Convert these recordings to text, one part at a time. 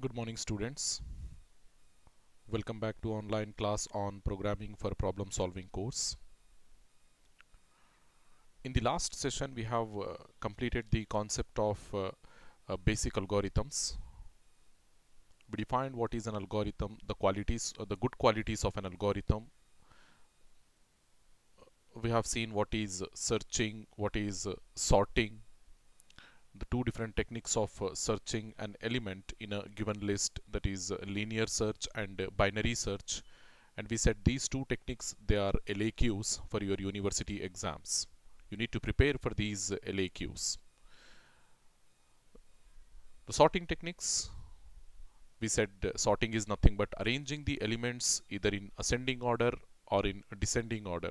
Good morning students. Welcome back to online class on programming for problem solving course. In the last session we have uh, completed the concept of uh, uh, basic algorithms. We defined what is an algorithm, the qualities, uh, the good qualities of an algorithm. We have seen what is searching, what is uh, sorting, the two different techniques of uh, searching an element in a given list that is uh, linear search and uh, binary search and we said these two techniques they are LAQs for your university exams you need to prepare for these LAQs the sorting techniques we said uh, sorting is nothing but arranging the elements either in ascending order or in descending order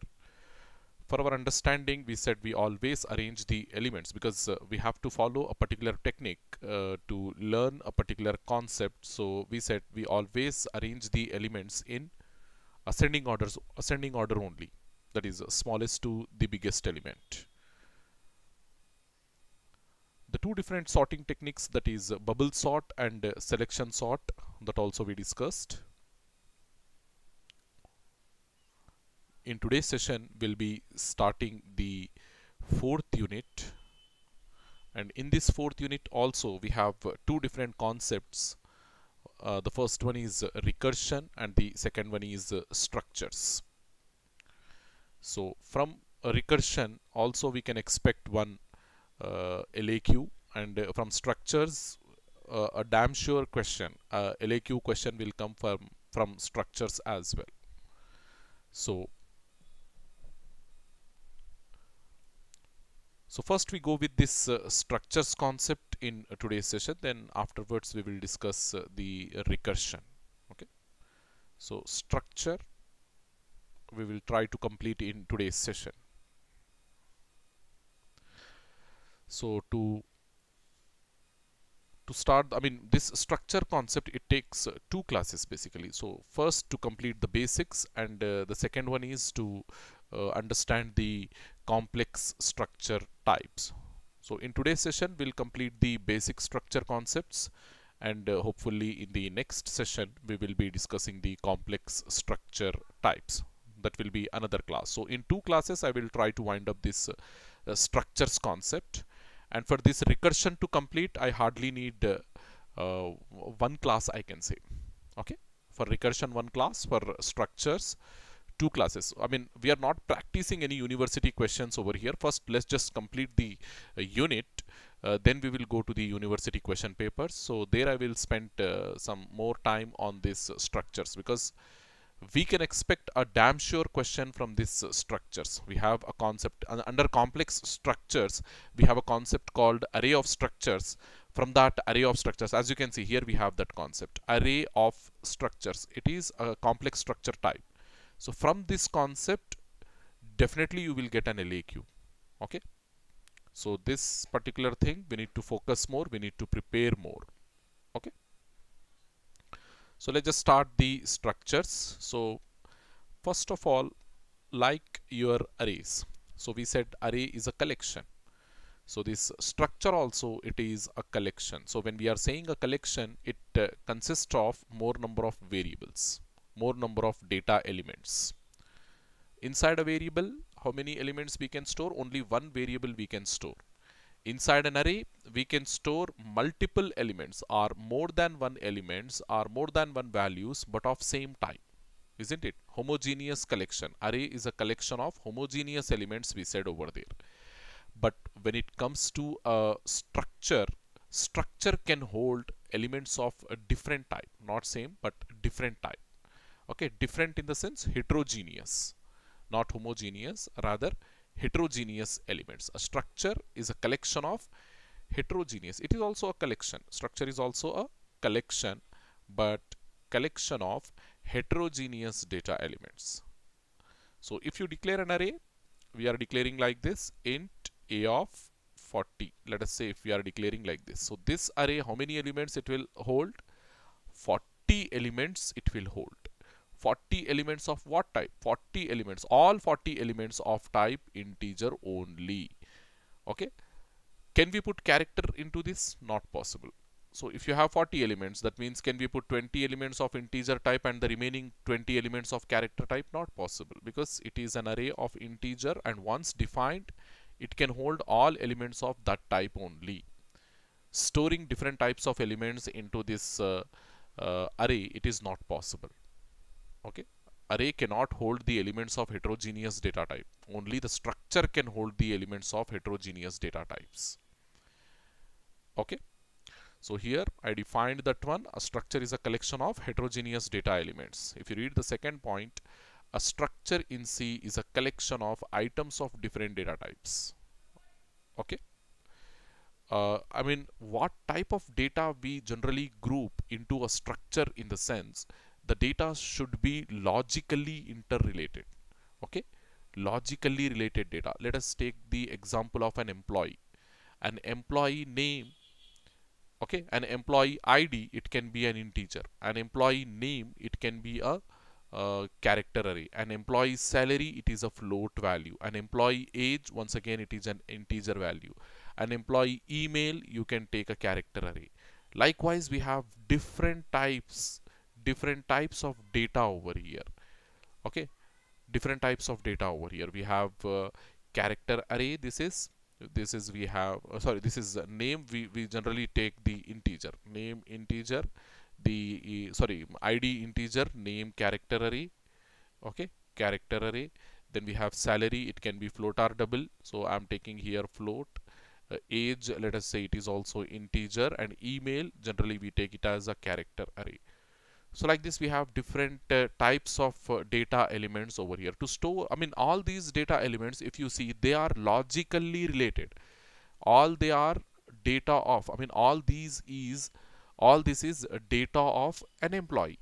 for our understanding we said we always arrange the elements because uh, we have to follow a particular technique uh, to learn a particular concept so we said we always arrange the elements in ascending orders ascending order only that is uh, smallest to the biggest element the two different sorting techniques that is uh, bubble sort and uh, selection sort that also we discussed in today's session we'll be starting the fourth unit and in this fourth unit also we have uh, two different concepts uh, the first one is uh, recursion and the second one is uh, structures so from recursion also we can expect one uh, LAQ and uh, from structures a damn sure question LAQ question will come from from structures as well so So first we go with this uh, structures concept in uh, today's session then afterwards we will discuss uh, the recursion. Okay. So structure we will try to complete in today's session. So to to start I mean this structure concept it takes uh, two classes basically. So first to complete the basics and uh, the second one is to uh, understand the complex structure types. So in today's session, we'll complete the basic structure concepts and uh, hopefully in the next session, we will be discussing the complex structure types. That will be another class. So in two classes, I will try to wind up this uh, uh, structures concept. And for this recursion to complete, I hardly need uh, uh, one class I can say. Okay, for recursion one class, for structures two classes. I mean, we are not practicing any university questions over here. First, let's just complete the uh, unit. Uh, then we will go to the university question papers. So there I will spend uh, some more time on these structures because we can expect a damn sure question from these structures. We have a concept under complex structures. We have a concept called array of structures from that array of structures as you can see here we have that concept array of structures it is a complex structure type so from this concept, definitely you will get an LAQ. Okay. So this particular thing, we need to focus more, we need to prepare more. Okay. So let's just start the structures. So first of all, like your arrays. So we said array is a collection. So this structure also it is a collection. So when we are saying a collection, it uh, consists of more number of variables more number of data elements. Inside a variable, how many elements we can store? Only one variable we can store. Inside an array, we can store multiple elements or more than one elements or more than one values but of same type. Isn't it? Homogeneous collection. Array is a collection of homogeneous elements we said over there. But when it comes to a structure, structure can hold elements of a different type. Not same but different type okay different in the sense heterogeneous not homogeneous rather heterogeneous elements a structure is a collection of heterogeneous it is also a collection structure is also a collection but collection of heterogeneous data elements so if you declare an array we are declaring like this int a of 40 let us say if we are declaring like this so this array how many elements it will hold 40 elements it will hold 40 elements of what type 40 elements all 40 elements of type integer only okay can we put character into this not possible so if you have 40 elements that means can we put 20 elements of integer type and the remaining 20 elements of character type not possible because it is an array of integer and once defined it can hold all elements of that type only storing different types of elements into this uh, uh, array it is not possible okay array cannot hold the elements of heterogeneous data type only the structure can hold the elements of heterogeneous data types okay so here I defined that one a structure is a collection of heterogeneous data elements if you read the second point a structure in C is a collection of items of different data types okay uh, I mean what type of data we generally group into a structure in the sense the data should be logically interrelated okay logically related data let us take the example of an employee an employee name okay an employee id it can be an integer an employee name it can be a uh, character array an employee salary it is a float value an employee age once again it is an integer value an employee email you can take a character array likewise we have different types different types of data over here okay different types of data over here we have uh, character array this is this is we have uh, sorry this is name we, we generally take the integer name integer the sorry id integer name character array okay character array then we have salary it can be float or double so i'm taking here float uh, age let us say it is also integer and email generally we take it as a character array so like this we have different uh, types of uh, data elements over here to store i mean all these data elements if you see they are logically related all they are data of i mean all these is all this is data of an employee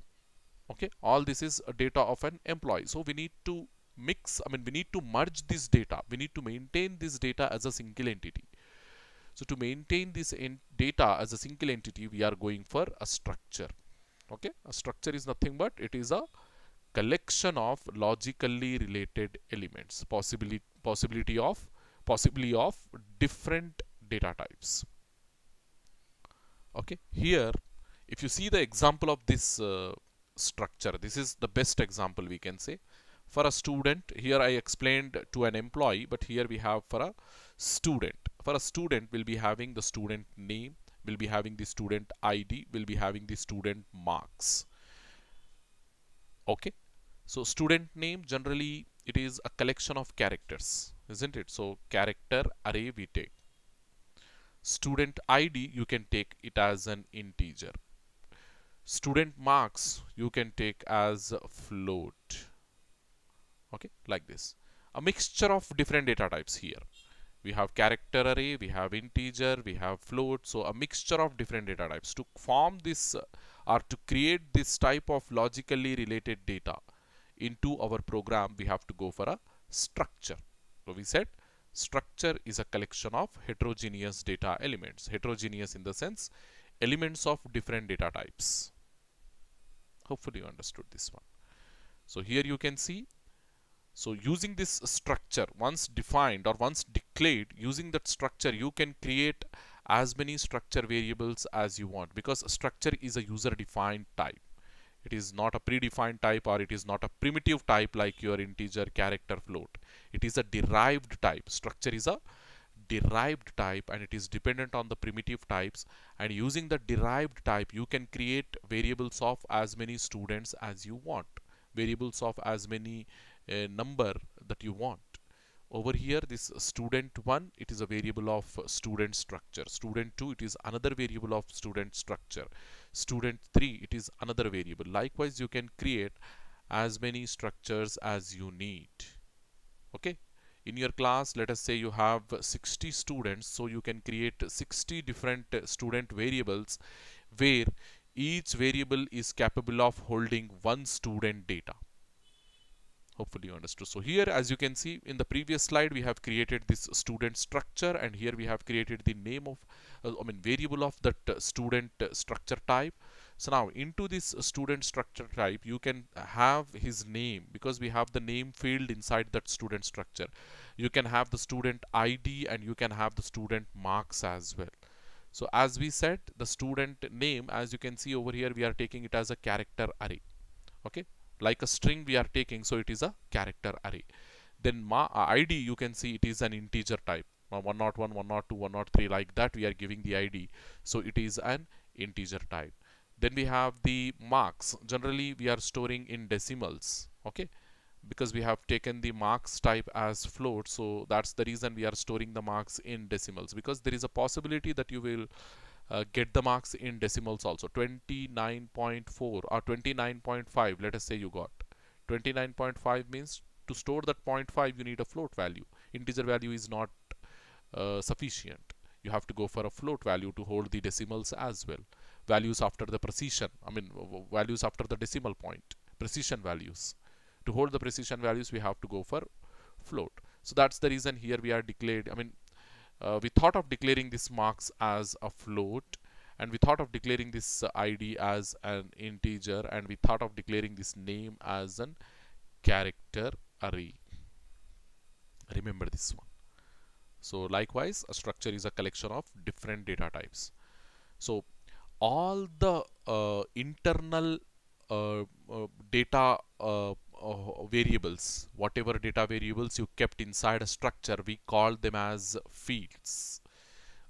okay all this is data of an employee so we need to mix i mean we need to merge this data we need to maintain this data as a single entity so to maintain this data as a single entity we are going for a structure okay a structure is nothing but it is a collection of logically related elements possibility possibility of possibly of different data types okay here if you see the example of this uh, structure this is the best example we can say for a student here I explained to an employee but here we have for a student for a student we'll be having the student name will be having the student ID, will be having the student marks. Okay. So student name generally it is a collection of characters, isn't it? So character array we take. Student ID you can take it as an integer. Student marks you can take as float. Okay, like this. A mixture of different data types here we have character array, we have integer, we have float, so a mixture of different data types. To form this uh, or to create this type of logically related data into our program, we have to go for a structure. So we said structure is a collection of heterogeneous data elements, heterogeneous in the sense elements of different data types. Hopefully you understood this one. So here you can see so using this structure once defined or once declared using that structure you can create as many structure variables as you want because structure is a user defined type. It is not a predefined type or it is not a primitive type like your integer character float. It is a derived type. Structure is a derived type and it is dependent on the primitive types and using the derived type you can create variables of as many students as you want variables of as many a number that you want over here this student 1 it is a variable of student structure student 2 it is another variable of student structure student 3 it is another variable likewise you can create as many structures as you need okay in your class let us say you have 60 students so you can create 60 different student variables where each variable is capable of holding one student data hopefully you understood so here as you can see in the previous slide we have created this student structure and here we have created the name of uh, i mean variable of that uh, student uh, structure type so now into this student structure type you can have his name because we have the name field inside that student structure you can have the student id and you can have the student marks as well so as we said the student name as you can see over here we are taking it as a character array okay like a string we are taking so it is a character array then ma uh, id you can see it is an integer type 101 102 103 like that we are giving the id so it is an integer type then we have the marks generally we are storing in decimals okay because we have taken the marks type as float so that's the reason we are storing the marks in decimals because there is a possibility that you will uh, get the marks in decimals also 29.4 or 29.5 let us say you got 29.5 means to store that 0.5 you need a float value integer value is not uh, sufficient you have to go for a float value to hold the decimals as well values after the precision i mean values after the decimal point precision values to hold the precision values we have to go for float so that's the reason here we are declared i mean uh, we thought of declaring this marks as a float and we thought of declaring this uh, id as an integer and we thought of declaring this name as an character array remember this one so likewise a structure is a collection of different data types so all the uh, internal uh, uh, data uh, uh, variables whatever data variables you kept inside a structure we call them as fields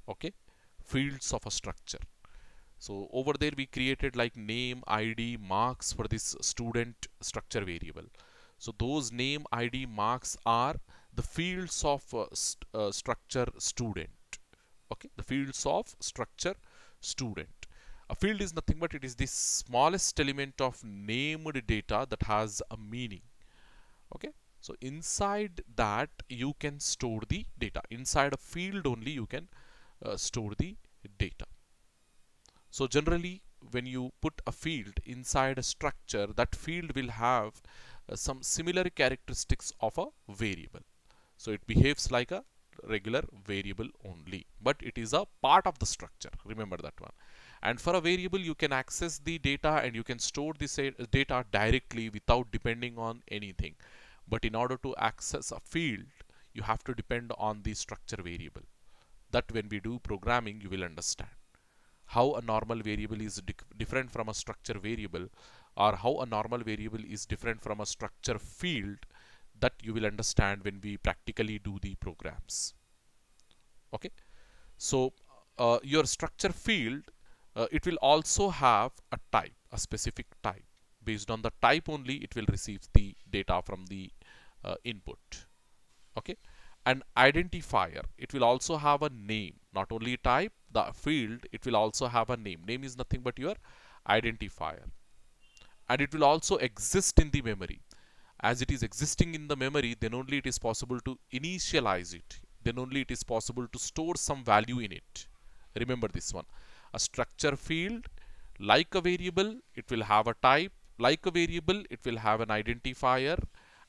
okay fields of a structure so over there we created like name id marks for this student structure variable so those name id marks are the fields of uh, st uh, structure student okay the fields of structure student a field is nothing but it is the smallest element of named data that has a meaning. Okay. So inside that you can store the data. Inside a field only you can uh, store the data. So generally when you put a field inside a structure, that field will have uh, some similar characteristics of a variable. So it behaves like a regular variable only, but it is a part of the structure. Remember that one. And for a variable, you can access the data and you can store this data directly without depending on anything. But in order to access a field, you have to depend on the structure variable. That when we do programming, you will understand how a normal variable is different from a structure variable or how a normal variable is different from a structure field that you will understand when we practically do the programs. Okay. So uh, your structure field uh, it will also have a type a specific type based on the type only it will receive the data from the uh, input okay an identifier it will also have a name not only type the field it will also have a name name is nothing but your identifier and it will also exist in the memory as it is existing in the memory then only it is possible to initialize it then only it is possible to store some value in it remember this one a structure field like a variable it will have a type like a variable it will have an identifier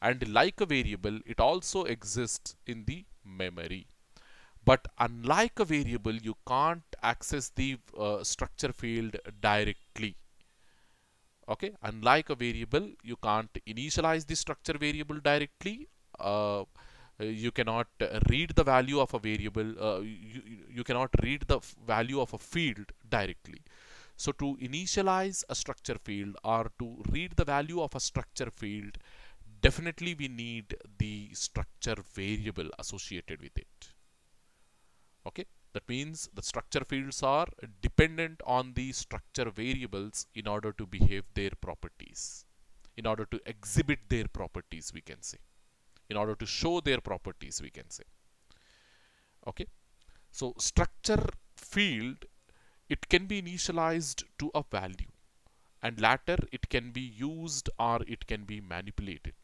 and like a variable it also exists in the memory but unlike a variable you can't access the uh, structure field directly okay unlike a variable you can't initialize the structure variable directly uh, uh, you cannot uh, read the value of a variable uh, you, you cannot read the value of a field directly so to initialize a structure field or to read the value of a structure field, definitely we need the structure variable associated with it. Okay, that means the structure fields are dependent on the structure variables in order to behave their properties, in order to exhibit their properties, we can say in order to show their properties we can say okay so structure field it can be initialized to a value and later it can be used or it can be manipulated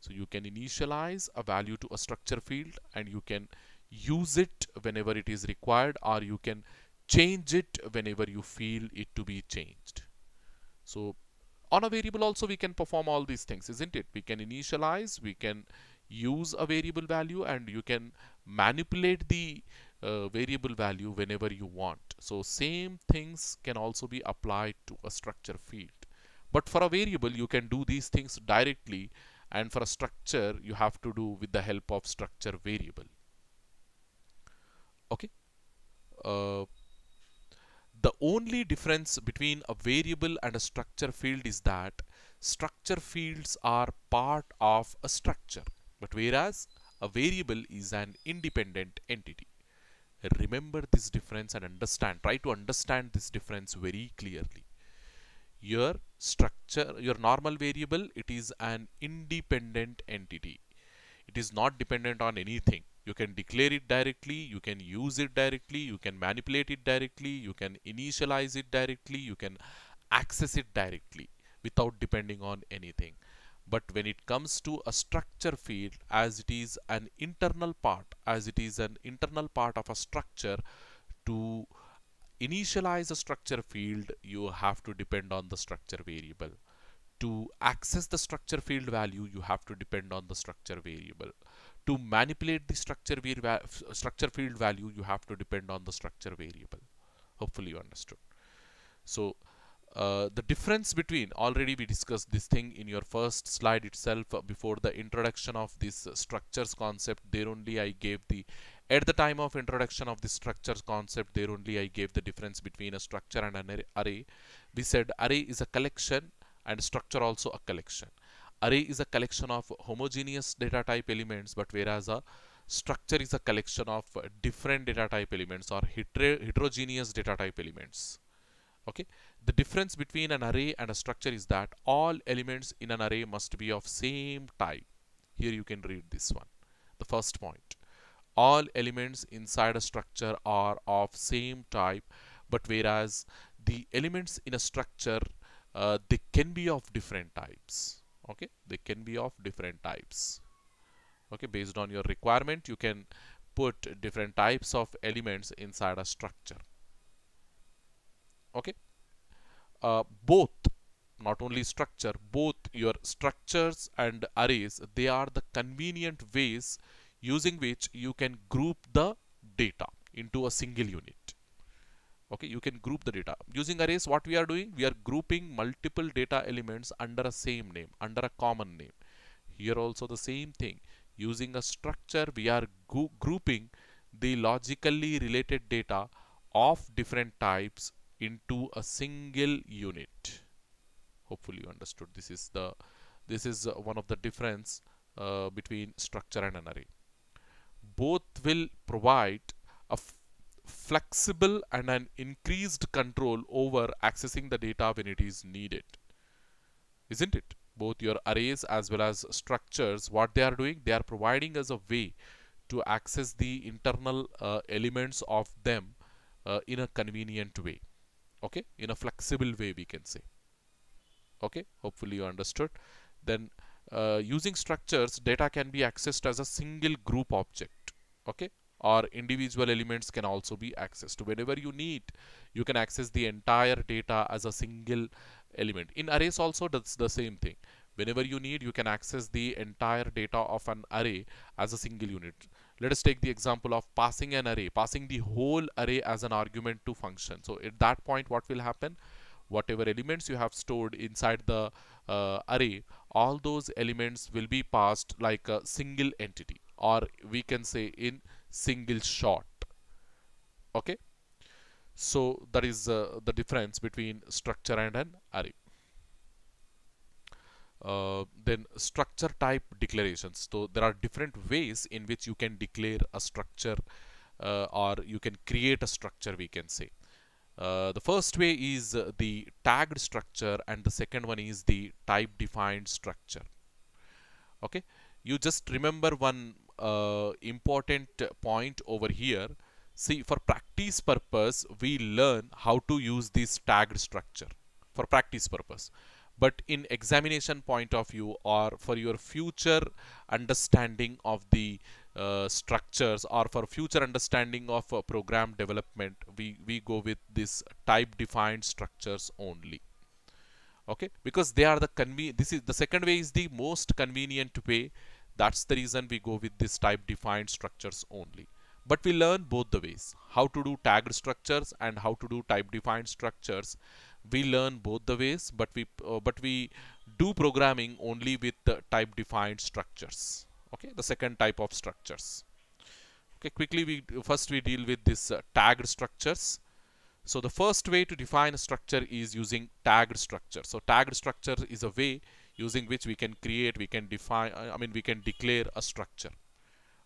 so you can initialize a value to a structure field and you can use it whenever it is required or you can change it whenever you feel it to be changed so on a variable also we can perform all these things isn't it we can initialize we can use a variable value and you can manipulate the uh, variable value whenever you want. So same things can also be applied to a structure field. But for a variable, you can do these things directly and for a structure, you have to do with the help of structure variable. Okay. Uh, the only difference between a variable and a structure field is that structure fields are part of a structure but whereas a variable is an independent entity. Remember this difference and understand, try to understand this difference very clearly. Your structure, your normal variable, it is an independent entity. It is not dependent on anything. You can declare it directly, you can use it directly, you can manipulate it directly, you can initialize it directly, you can access it directly without depending on anything but when it comes to a structure field as it is an internal part as it is an internal part of a structure to initialize a structure field you have to depend on the structure variable to access the structure field value you have to depend on the structure variable to manipulate the structure, structure field value you have to depend on the structure variable hopefully you understood so uh, the difference between already we discussed this thing in your first slide itself uh, before the introduction of this uh, structures concept there only I gave the at the time of introduction of the structures concept there only I gave the difference between a structure and an array we said array is a collection and structure also a collection array is a collection of homogeneous data type elements but whereas a structure is a collection of uh, different data type elements or heter heterogeneous data type elements okay the difference between an array and a structure is that all elements in an array must be of same type. Here you can read this one. The first point. All elements inside a structure are of same type, but whereas the elements in a structure, uh, they can be of different types. Okay, they can be of different types. Okay, based on your requirement, you can put different types of elements inside a structure. Okay. Uh, both not only structure both your structures and arrays they are the convenient ways using which you can group the data into a single unit okay you can group the data using arrays what we are doing we are grouping multiple data elements under a same name under a common name here also the same thing using a structure we are grouping the logically related data of different types into a single unit hopefully you understood this is the this is uh, one of the difference uh, between structure and an array both will provide a flexible and an increased control over accessing the data when it is needed isn't it both your arrays as well as structures what they are doing they are providing us a way to access the internal uh, elements of them uh, in a convenient way okay in a flexible way we can say okay hopefully you understood then uh, using structures data can be accessed as a single group object okay or individual elements can also be accessed whenever you need you can access the entire data as a single element in arrays also that's the same thing whenever you need you can access the entire data of an array as a single unit let us take the example of passing an array passing the whole array as an argument to function so at that point what will happen whatever elements you have stored inside the uh, array all those elements will be passed like a single entity or we can say in single shot okay so that is uh, the difference between structure and an array uh, then structure type declarations. So there are different ways in which you can declare a structure uh, or you can create a structure we can say. Uh, the first way is the tagged structure and the second one is the type defined structure. Okay, you just remember one uh, important point over here. See for practice purpose we learn how to use this tagged structure for practice purpose but in examination point of view or for your future understanding of the uh, structures or for future understanding of uh, program development we we go with this type defined structures only okay because they are the conven this is the second way is the most convenient way that's the reason we go with this type defined structures only but we learn both the ways how to do tagged structures and how to do type defined structures we learn both the ways but we uh, but we do programming only with uh, type defined structures okay the second type of structures okay quickly we first we deal with this uh, tagged structures so the first way to define a structure is using tagged structure so tagged structure is a way using which we can create we can define i mean we can declare a structure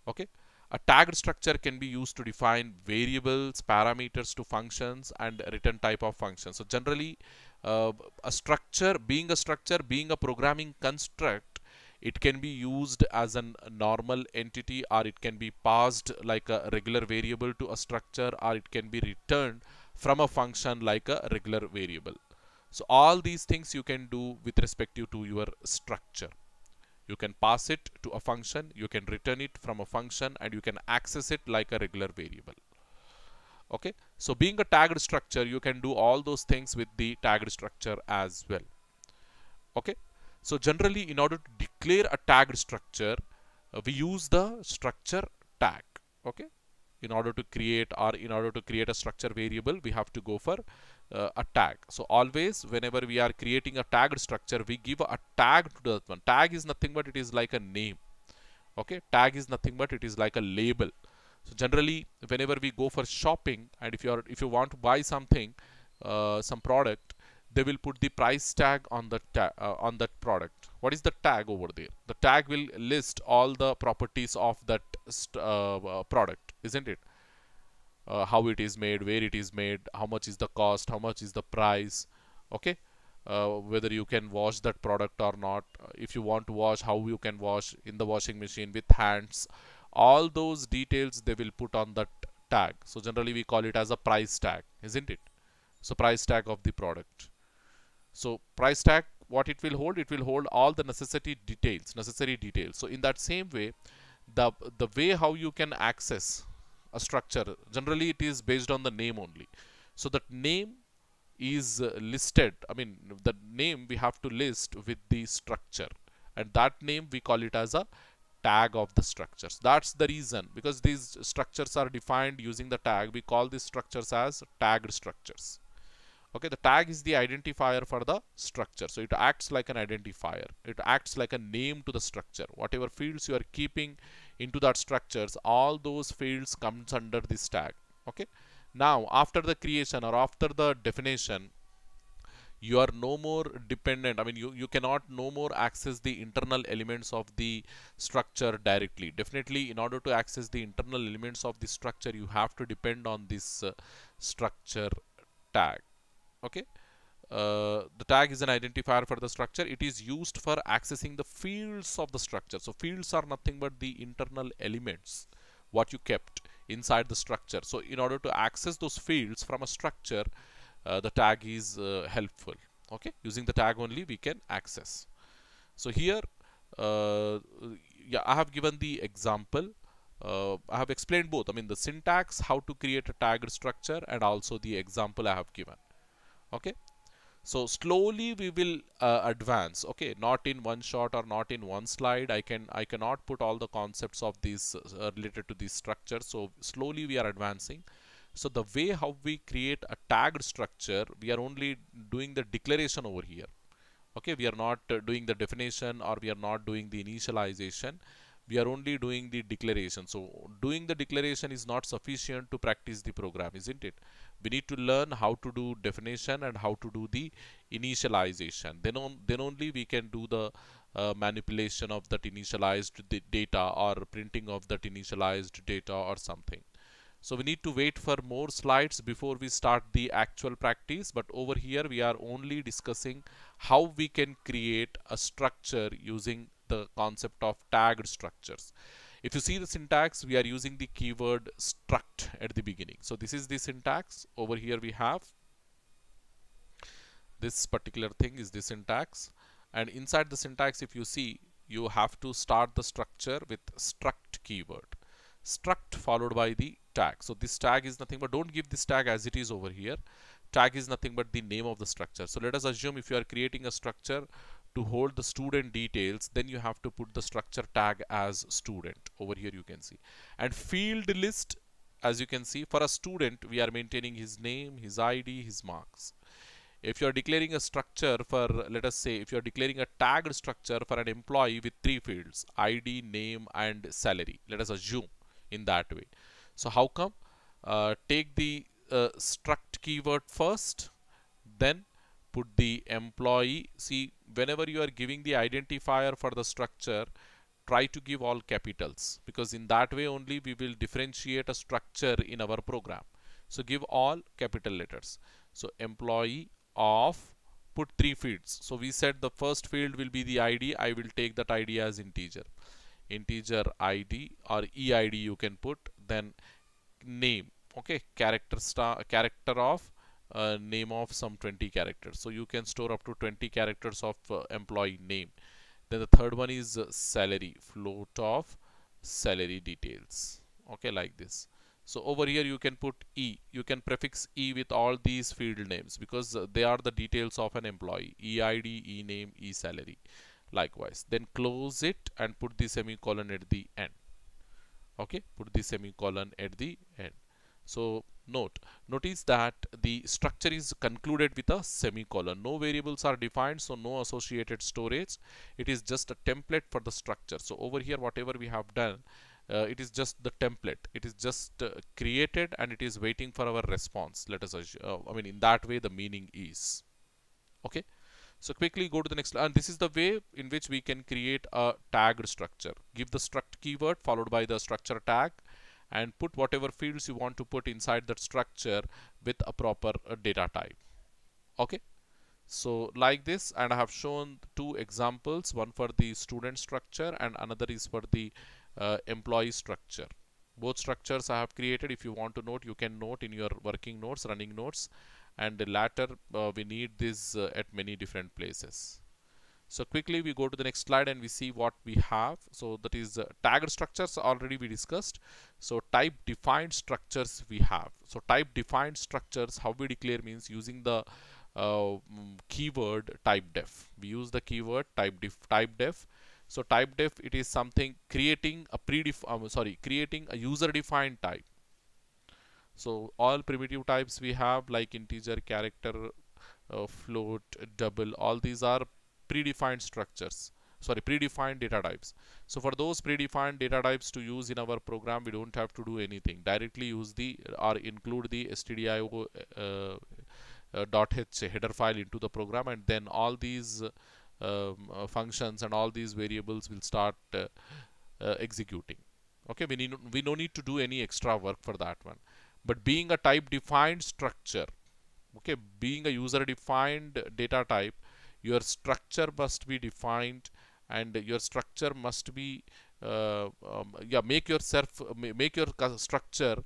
okay a tagged structure can be used to define variables, parameters to functions and return type of functions. So generally uh, a structure being a structure being a programming construct it can be used as a normal entity or it can be passed like a regular variable to a structure or it can be returned from a function like a regular variable. So all these things you can do with respect to your structure you can pass it to a function you can return it from a function and you can access it like a regular variable okay so being a tagged structure you can do all those things with the tagged structure as well okay so generally in order to declare a tagged structure uh, we use the structure tag okay in order to create or in order to create a structure variable we have to go for uh, a tag. So always whenever we are creating a tagged structure, we give a tag to that one. Tag is nothing but it is like a name. Okay, tag is nothing but it is like a label. So generally, whenever we go for shopping and if you are if you want to buy something, uh, some product, they will put the price tag on the ta uh, on that product. What is the tag over there? The tag will list all the properties of that uh, uh, product, isn't it? uh, how it is made where it is made how much is the cost how much is the price okay uh, whether you can wash that product or not uh, if you want to wash how you can wash in the washing machine with hands all those details they will put on that tag so generally we call it as a price tag isn't it so price tag of the product so price tag what it will hold it will hold all the necessity details necessary details so in that same way the the way how you can access a structure generally it is based on the name only so that name is listed i mean the name we have to list with the structure and that name we call it as a tag of the structures that's the reason because these structures are defined using the tag we call these structures as tagged structures okay the tag is the identifier for the structure so it acts like an identifier it acts like a name to the structure whatever fields you are keeping into that structures all those fields comes under this tag okay now after the creation or after the definition you are no more dependent i mean you you cannot no more access the internal elements of the structure directly definitely in order to access the internal elements of the structure you have to depend on this uh, structure tag okay uh, the tag is an identifier for the structure. It is used for accessing the fields of the structure. So fields are nothing but the internal elements, what you kept inside the structure. So in order to access those fields from a structure, uh, the tag is uh, helpful. Okay, using the tag only we can access. So here, uh, yeah, I have given the example. Uh, I have explained both. I mean the syntax, how to create a tagged structure, and also the example I have given. Okay, so slowly we will uh, advance okay not in one shot or not in one slide i can i cannot put all the concepts of these uh, related to this structure so slowly we are advancing so the way how we create a tagged structure we are only doing the declaration over here okay we are not uh, doing the definition or we are not doing the initialization we are only doing the declaration so doing the declaration is not sufficient to practice the program isn't it we need to learn how to do definition and how to do the initialization then on then only we can do the uh, manipulation of that initialized data or printing of that initialized data or something so we need to wait for more slides before we start the actual practice but over here we are only discussing how we can create a structure using the concept of tagged structures if you see the syntax, we are using the keyword struct at the beginning. So this is the syntax. Over here we have this particular thing is the syntax. And inside the syntax, if you see, you have to start the structure with struct keyword. Struct followed by the tag. So this tag is nothing but don't give this tag as it is over here. Tag is nothing but the name of the structure. So let us assume if you are creating a structure, to hold the student details then you have to put the structure tag as student over here you can see and field list as you can see for a student we are maintaining his name his id his marks if you are declaring a structure for let us say if you are declaring a tagged structure for an employee with three fields id name and salary let us assume in that way so how come uh, take the uh, struct keyword first then put the employee see whenever you are giving the identifier for the structure try to give all capitals because in that way only we will differentiate a structure in our program so give all capital letters so employee of put three fields so we said the first field will be the id i will take that id as integer integer id or eid you can put then name okay character star character of uh, name of some 20 characters so you can store up to 20 characters of uh, employee name then the third one is uh, salary float of salary details okay like this so over here you can put E. You can prefix E with all these field names because uh, they are the details of an employee. EID, E-name, E-salary. Likewise. Then close it and put the semicolon at the end. Okay. Put the semicolon at the end. So note, notice that the structure is concluded with a semicolon. No variables are defined, so no associated storage. It is just a template for the structure. So over here, whatever we have done, uh, it is just the template. It is just uh, created and it is waiting for our response. Let us, uh, I mean, in that way, the meaning is. Okay. So quickly go to the next and this is the way in which we can create a tagged structure. Give the struct keyword followed by the structure tag and put whatever fields you want to put inside that structure with a proper uh, data type okay so like this and I have shown two examples one for the student structure and another is for the uh, employee structure both structures I have created if you want to note you can note in your working notes running notes and the latter uh, we need this uh, at many different places so quickly we go to the next slide and we see what we have so that is uh, tagged structures already we discussed so type defined structures we have so type defined structures how we declare means using the uh, mm, keyword type def we use the keyword type def type def so type def it is something creating a predef um, sorry creating a user defined type so all primitive types we have like integer character uh, float double all these are predefined structures sorry predefined data types so for those predefined data types to use in our program we don't have to do anything directly use the or include the stdio uh, uh, .h header file into the program and then all these um, uh, functions and all these variables will start uh, uh, executing okay we need we no need to do any extra work for that one but being a type defined structure okay being a user defined data type your structure must be defined and your structure must be uh, um, yeah make yourself make your structure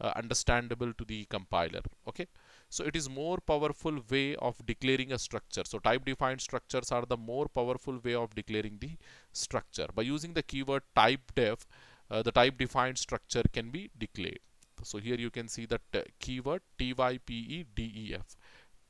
uh, understandable to the compiler okay so it is more powerful way of declaring a structure so type defined structures are the more powerful way of declaring the structure by using the keyword type def uh, the type defined structure can be declared so here you can see the uh, keyword typedef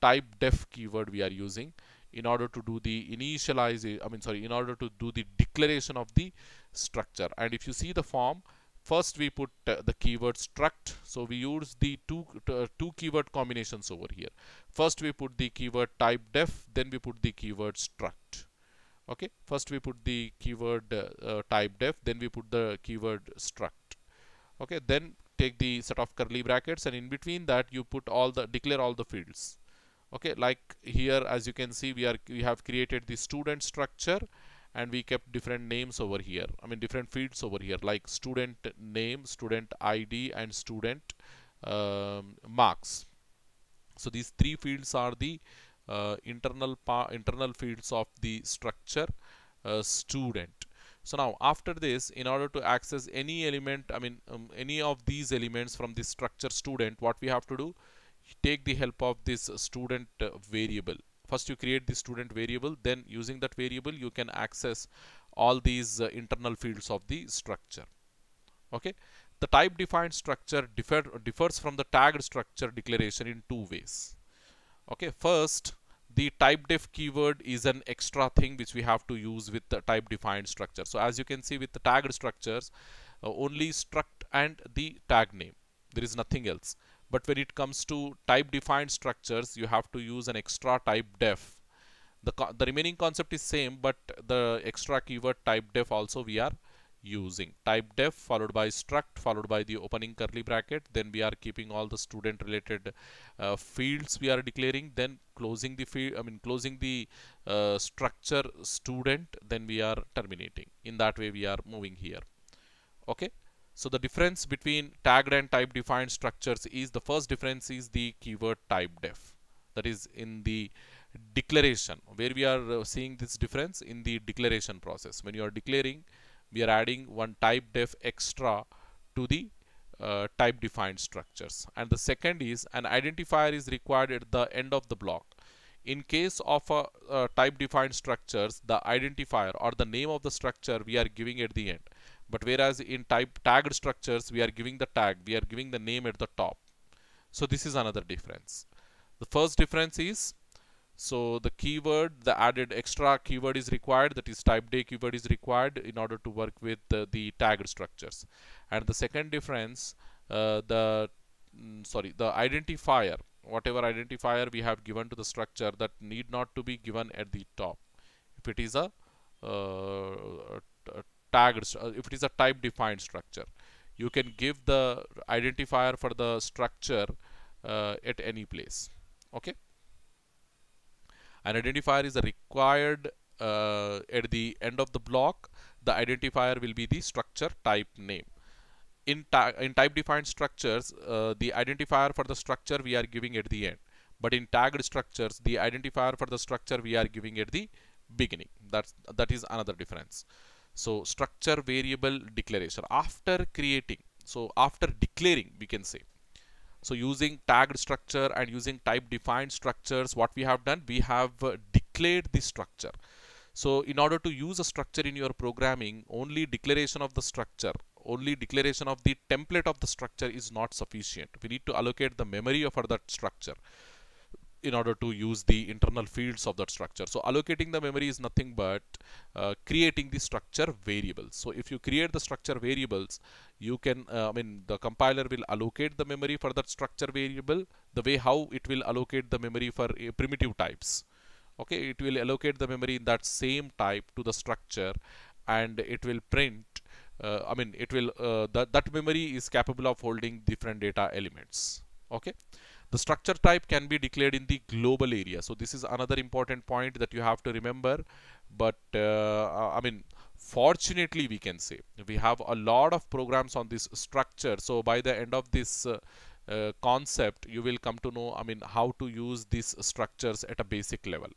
type def keyword we are using in order to do the initialize I mean sorry in order to do the declaration of the structure and if you see the form first we put uh, the keyword struct so we use the two uh, two keyword combinations over here first we put the keyword type def then we put the keyword struct okay first we put the keyword uh, uh type def then we put the keyword struct okay then take the set of curly brackets and in between that you put all the declare all the fields okay like here as you can see we are we have created the student structure and we kept different names over here I mean different fields over here like student name student ID and student um, marks so these three fields are the uh, internal internal fields of the structure uh, student so now after this in order to access any element I mean um, any of these elements from the structure student what we have to do take the help of this student uh, variable first you create the student variable then using that variable you can access all these uh, internal fields of the structure okay the type defined structure differ, differs from the tagged structure declaration in two ways okay first the type def keyword is an extra thing which we have to use with the type defined structure so as you can see with the tagged structures uh, only struct and the tag name there is nothing else but when it comes to type defined structures you have to use an extra type def the, the remaining concept is same but the extra keyword type def also we are using type def followed by struct followed by the opening curly bracket then we are keeping all the student related uh, fields we are declaring then closing the field i mean closing the uh, structure student then we are terminating in that way we are moving here okay so the difference between tagged and type defined structures is the first difference is the keyword type def that is in the declaration where we are uh, seeing this difference in the declaration process when you are declaring we are adding one type def extra to the uh, type defined structures and the second is an identifier is required at the end of the block in case of a uh, type defined structures the identifier or the name of the structure we are giving at the end but whereas in type tagged structures we are giving the tag we are giving the name at the top so this is another difference the first difference is so the keyword the added extra keyword is required that is type day keyword is required in order to work with the tagged structures and the second difference uh, the mm, sorry the identifier whatever identifier we have given to the structure that need not to be given at the top if it is a, uh, a tagged, uh, if it is a type defined structure. You can give the identifier for the structure uh, at any place. Okay. An identifier is required uh, at the end of the block. The identifier will be the structure type name. In, in type defined structures, uh, the identifier for the structure we are giving at the end. But in tagged structures, the identifier for the structure we are giving at the beginning. That's, that is another difference so structure variable declaration after creating so after declaring we can say so using tagged structure and using type defined structures what we have done we have uh, declared the structure so in order to use a structure in your programming only declaration of the structure only declaration of the template of the structure is not sufficient we need to allocate the memory for that structure in order to use the internal fields of that structure. So allocating the memory is nothing but uh, creating the structure variables. So if you create the structure variables, you can, uh, I mean, the compiler will allocate the memory for that structure variable the way how it will allocate the memory for uh, primitive types. Okay, it will allocate the memory in that same type to the structure and it will print, uh, I mean, it will, uh, that, that memory is capable of holding different data elements okay the structure type can be declared in the global area. So this is another important point that you have to remember. But uh, I mean, fortunately we can say we have a lot of programs on this structure. So by the end of this uh, uh, concept, you will come to know, I mean, how to use these structures at a basic level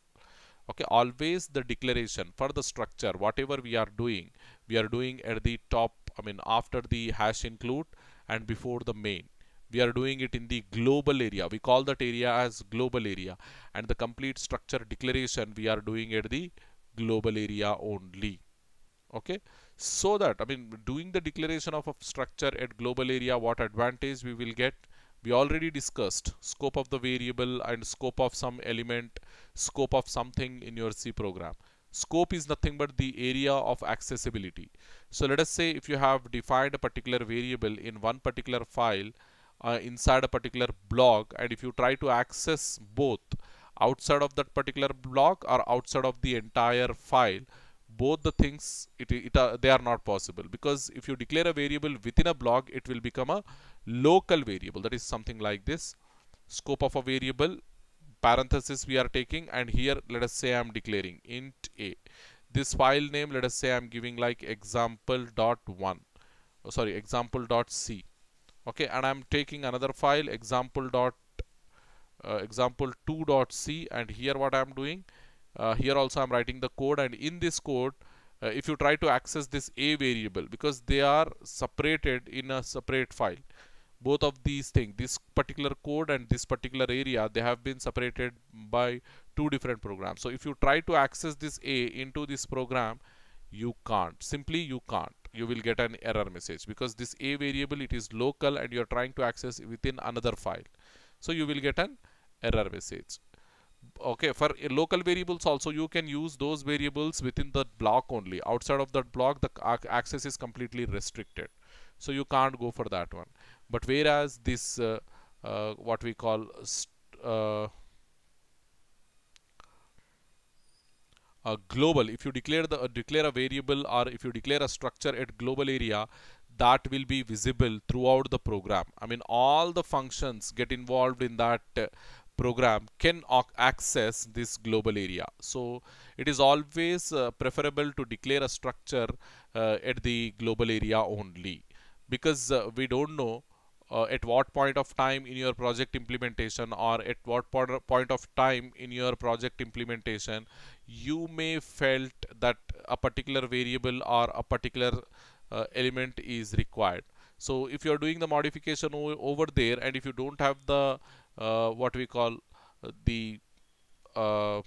okay always the declaration for the structure whatever we are doing we are doing at the top i mean after the hash include and before the main we are doing it in the global area we call that area as global area and the complete structure declaration we are doing at the global area only okay so that i mean doing the declaration of a structure at global area what advantage we will get we already discussed scope of the variable and scope of some element scope of something in your c program scope is nothing but the area of accessibility so let us say if you have defined a particular variable in one particular file uh, inside a particular block and if you try to access both outside of that particular block or outside of the entire file both the things it, it uh, they are not possible because if you declare a variable within a block it will become a local variable that is something like this scope of a variable parenthesis we are taking and here let us say I'm declaring int a this file name let us say I'm giving like example dot one oh, sorry example dot c okay and I'm taking another file example dot uh, example 2.c and here what I'm doing uh, here also I'm writing the code and in this code uh, if you try to access this a variable because they are separated in a separate file both of these things this particular code and this particular area they have been separated by two different programs so if you try to access this a into this program you can't simply you can't you will get an error message because this a variable it is local and you're trying to access within another file so you will get an error message okay for uh, local variables also you can use those variables within that block only outside of that block the access is completely restricted so you can't go for that one but whereas this uh, uh, what we call uh, uh, global if you declare the uh, declare a variable or if you declare a structure at global area that will be visible throughout the program i mean all the functions get involved in that uh, program can access this global area so it is always uh, preferable to declare a structure uh, at the global area only because uh, we don't know uh, at what point of time in your project implementation or at what point of time in your project implementation you may felt that a particular variable or a particular uh, element is required so if you're doing the modification over there and if you don't have the uh, what we call uh, the uh,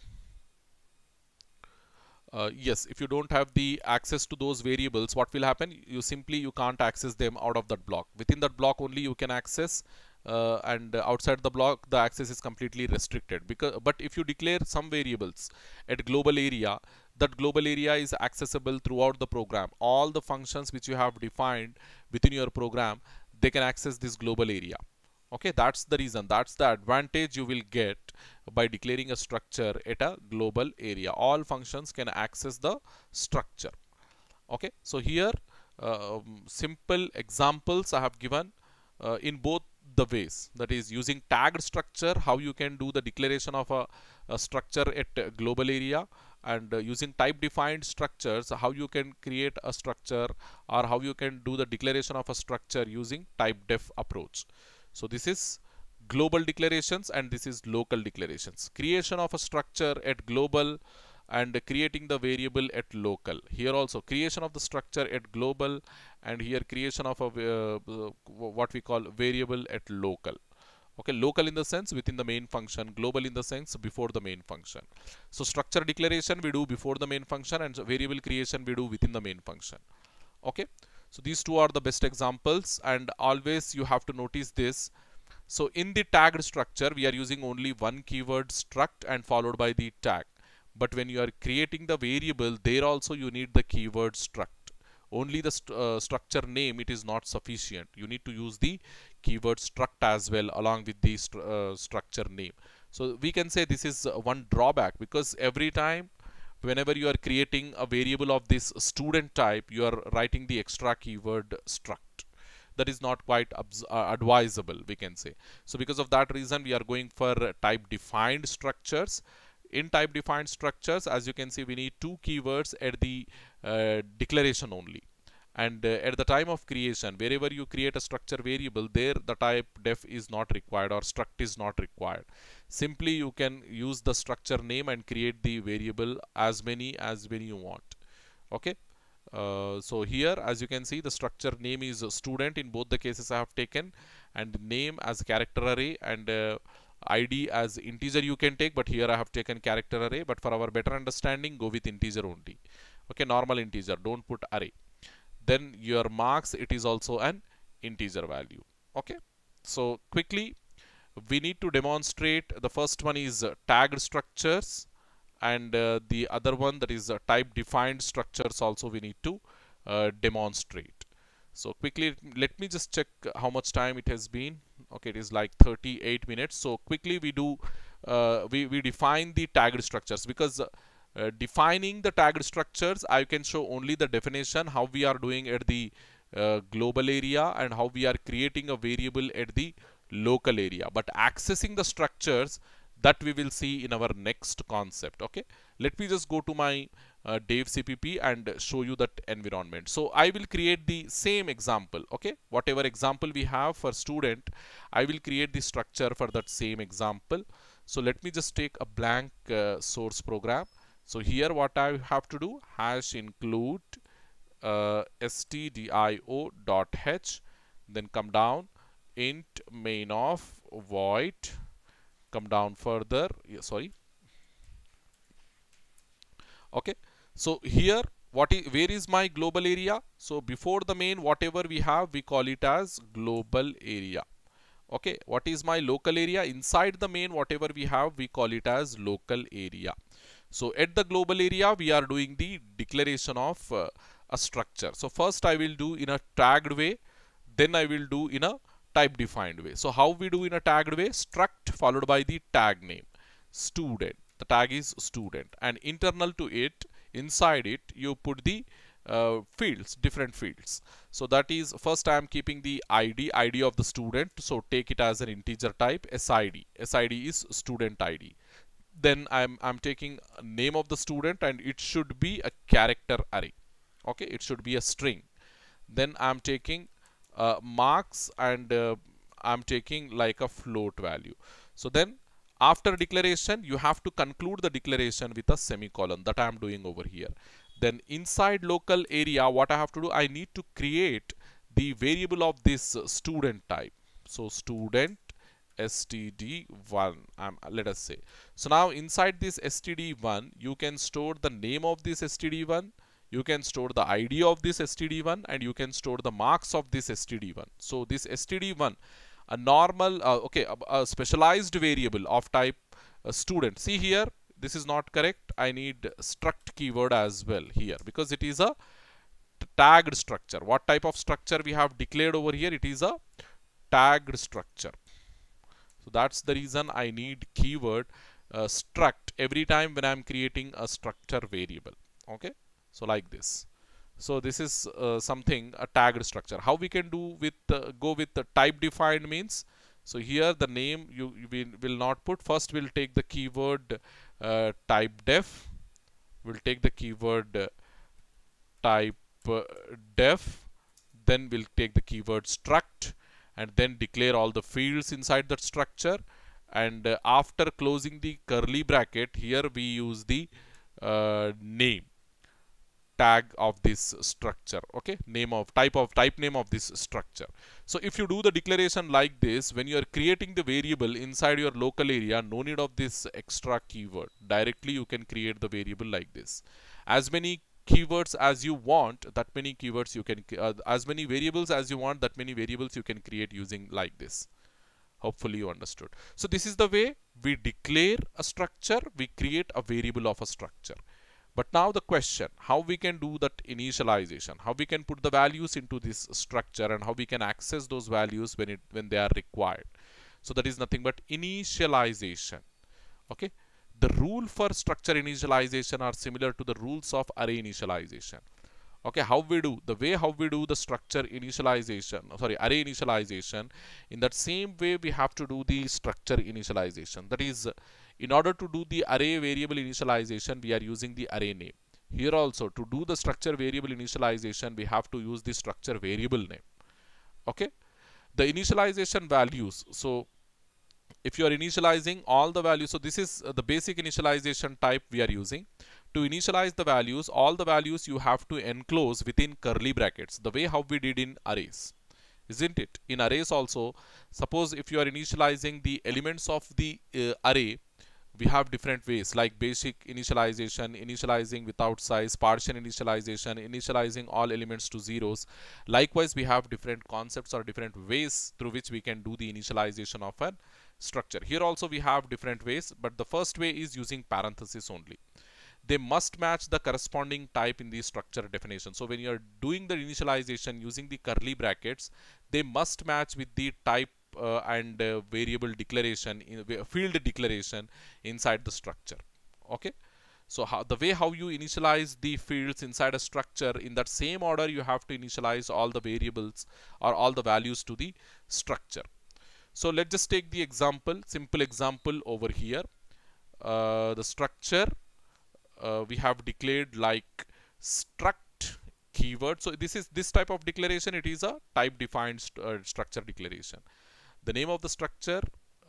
uh, yes if you don't have the access to those variables what will happen you simply you can't access them out of that block within that block only you can access uh, and outside the block the access is completely restricted because but if you declare some variables at global area that global area is accessible throughout the program all the functions which you have defined within your program they can access this global area okay that's the reason that's the advantage you will get by declaring a structure at a global area all functions can access the structure okay so here um, simple examples I have given uh, in both the ways that is using tagged structure how you can do the declaration of a, a structure at a global area and uh, using type defined structures how you can create a structure or how you can do the declaration of a structure using type def approach so this is global declarations and this is local declarations. Creation of a structure at global and creating the variable at local. Here also creation of the structure at global and here creation of a uh, uh what we call variable at local. Okay, local in the sense within the main function, global in the sense before the main function. So structure declaration we do before the main function and variable creation we do within the main function. Okay, so these two are the best examples and always you have to notice this. So in the tagged structure, we are using only one keyword struct and followed by the tag. But when you are creating the variable, there also you need the keyword struct. Only the st uh, structure name, it is not sufficient. You need to use the keyword struct as well along with the st uh, structure name. So we can say this is uh, one drawback because every time whenever you are creating a variable of this student type, you are writing the extra keyword struct. That is not quite uh, advisable, we can say. So because of that reason, we are going for type defined structures. In type defined structures, as you can see, we need two keywords at the uh, declaration only and uh, at the time of creation wherever you create a structure variable there the type def is not required or struct is not required simply you can use the structure name and create the variable as many as when you want okay uh, so here as you can see the structure name is student in both the cases I have taken and name as character array and uh, id as integer you can take but here I have taken character array but for our better understanding go with integer only okay normal integer don't put array then your marks it is also an integer value okay so quickly we need to demonstrate the first one is uh, tagged structures and uh, the other one that is uh, type defined structures also we need to uh, demonstrate so quickly let me just check how much time it has been okay it is like 38 minutes so quickly we do uh, we, we define the tagged structures because uh, uh, defining the tagged structures I can show only the definition how we are doing at the uh, global area and how we are creating a variable at the local area but accessing the structures that we will see in our next concept okay let me just go to my uh, Dave CPP and show you that environment so I will create the same example okay whatever example we have for student I will create the structure for that same example so let me just take a blank uh, source program so here what I have to do hash include uh, stdio dot h then come down int main of void come down further yeah, sorry okay so here what is where is my global area so before the main whatever we have we call it as global area okay what is my local area inside the main whatever we have we call it as local area so at the global area, we are doing the declaration of uh, a structure. So first I will do in a tagged way, then I will do in a type defined way. So how we do in a tagged way? Struct followed by the tag name, student. The tag is student and internal to it, inside it, you put the uh, fields, different fields. So that is first I am keeping the ID, ID of the student. So take it as an integer type, SID. SID is student ID then I'm, I'm taking name of the student and it should be a character array okay it should be a string then I'm taking uh, marks and uh, I'm taking like a float value so then after declaration you have to conclude the declaration with a semicolon that I am doing over here then inside local area what I have to do I need to create the variable of this student type so student std1 um, uh, let us say so now inside this std1 you can store the name of this std1 you can store the id of this std1 and you can store the marks of this std1 so this std1 a normal uh, okay a, a, specialized variable of type uh, student see here this is not correct i need struct keyword as well here because it is a tagged structure what type of structure we have declared over here it is a tagged structure so that's the reason I need keyword uh, struct every time when I'm creating a structure variable okay so like this so this is uh, something a tagged structure how we can do with uh, go with the type defined means so here the name you, you will, not put first we'll take the keyword uh, type def we'll take the keyword uh, type uh, def then we'll take the keyword struct and then declare all the fields inside that structure and uh, after closing the curly bracket here we use the uh, name tag of this structure okay name of type of type name of this structure so if you do the declaration like this when you are creating the variable inside your local area no need of this extra keyword directly you can create the variable like this as many keywords as you want that many keywords you can uh, as many variables as you want that many variables you can create using like this hopefully you understood so this is the way we declare a structure we create a variable of a structure but now the question how we can do that initialization how we can put the values into this structure and how we can access those values when it when they are required so that is nothing but initialization okay the rule for structure initialization are similar to the rules of array initialization. Okay, how we do, the way how we do the structure initialization, sorry, array initialization, in that same way we have to do the structure initialization. That is, in order to do the array variable initialization, we are using the array name. Here also, to do the structure variable initialization, we have to use the structure variable name. Okay, the initialization values. So, if you are initializing all the values, so this is uh, the basic initialization type we are using. To initialize the values, all the values you have to enclose within curly brackets, the way how we did in arrays, isn't it? In arrays also, suppose if you are initializing the elements of the uh, array, we have different ways like basic initialization, initializing without size, partial initialization, initializing all elements to zeros. Likewise, we have different concepts or different ways through which we can do the initialization of an structure. Here also we have different ways, but the first way is using parenthesis only. They must match the corresponding type in the structure definition. So when you're doing the initialization using the curly brackets, they must match with the type uh, and uh, variable declaration, in, uh, field declaration inside the structure. Okay. So how, the way how you initialize the fields inside a structure, in that same order you have to initialize all the variables or all the values to the structure. So let's just take the example, simple example over here. Uh, the structure uh, we have declared like struct keyword. So this is this type of declaration. It is a type defined st uh, structure declaration. The name of the structure,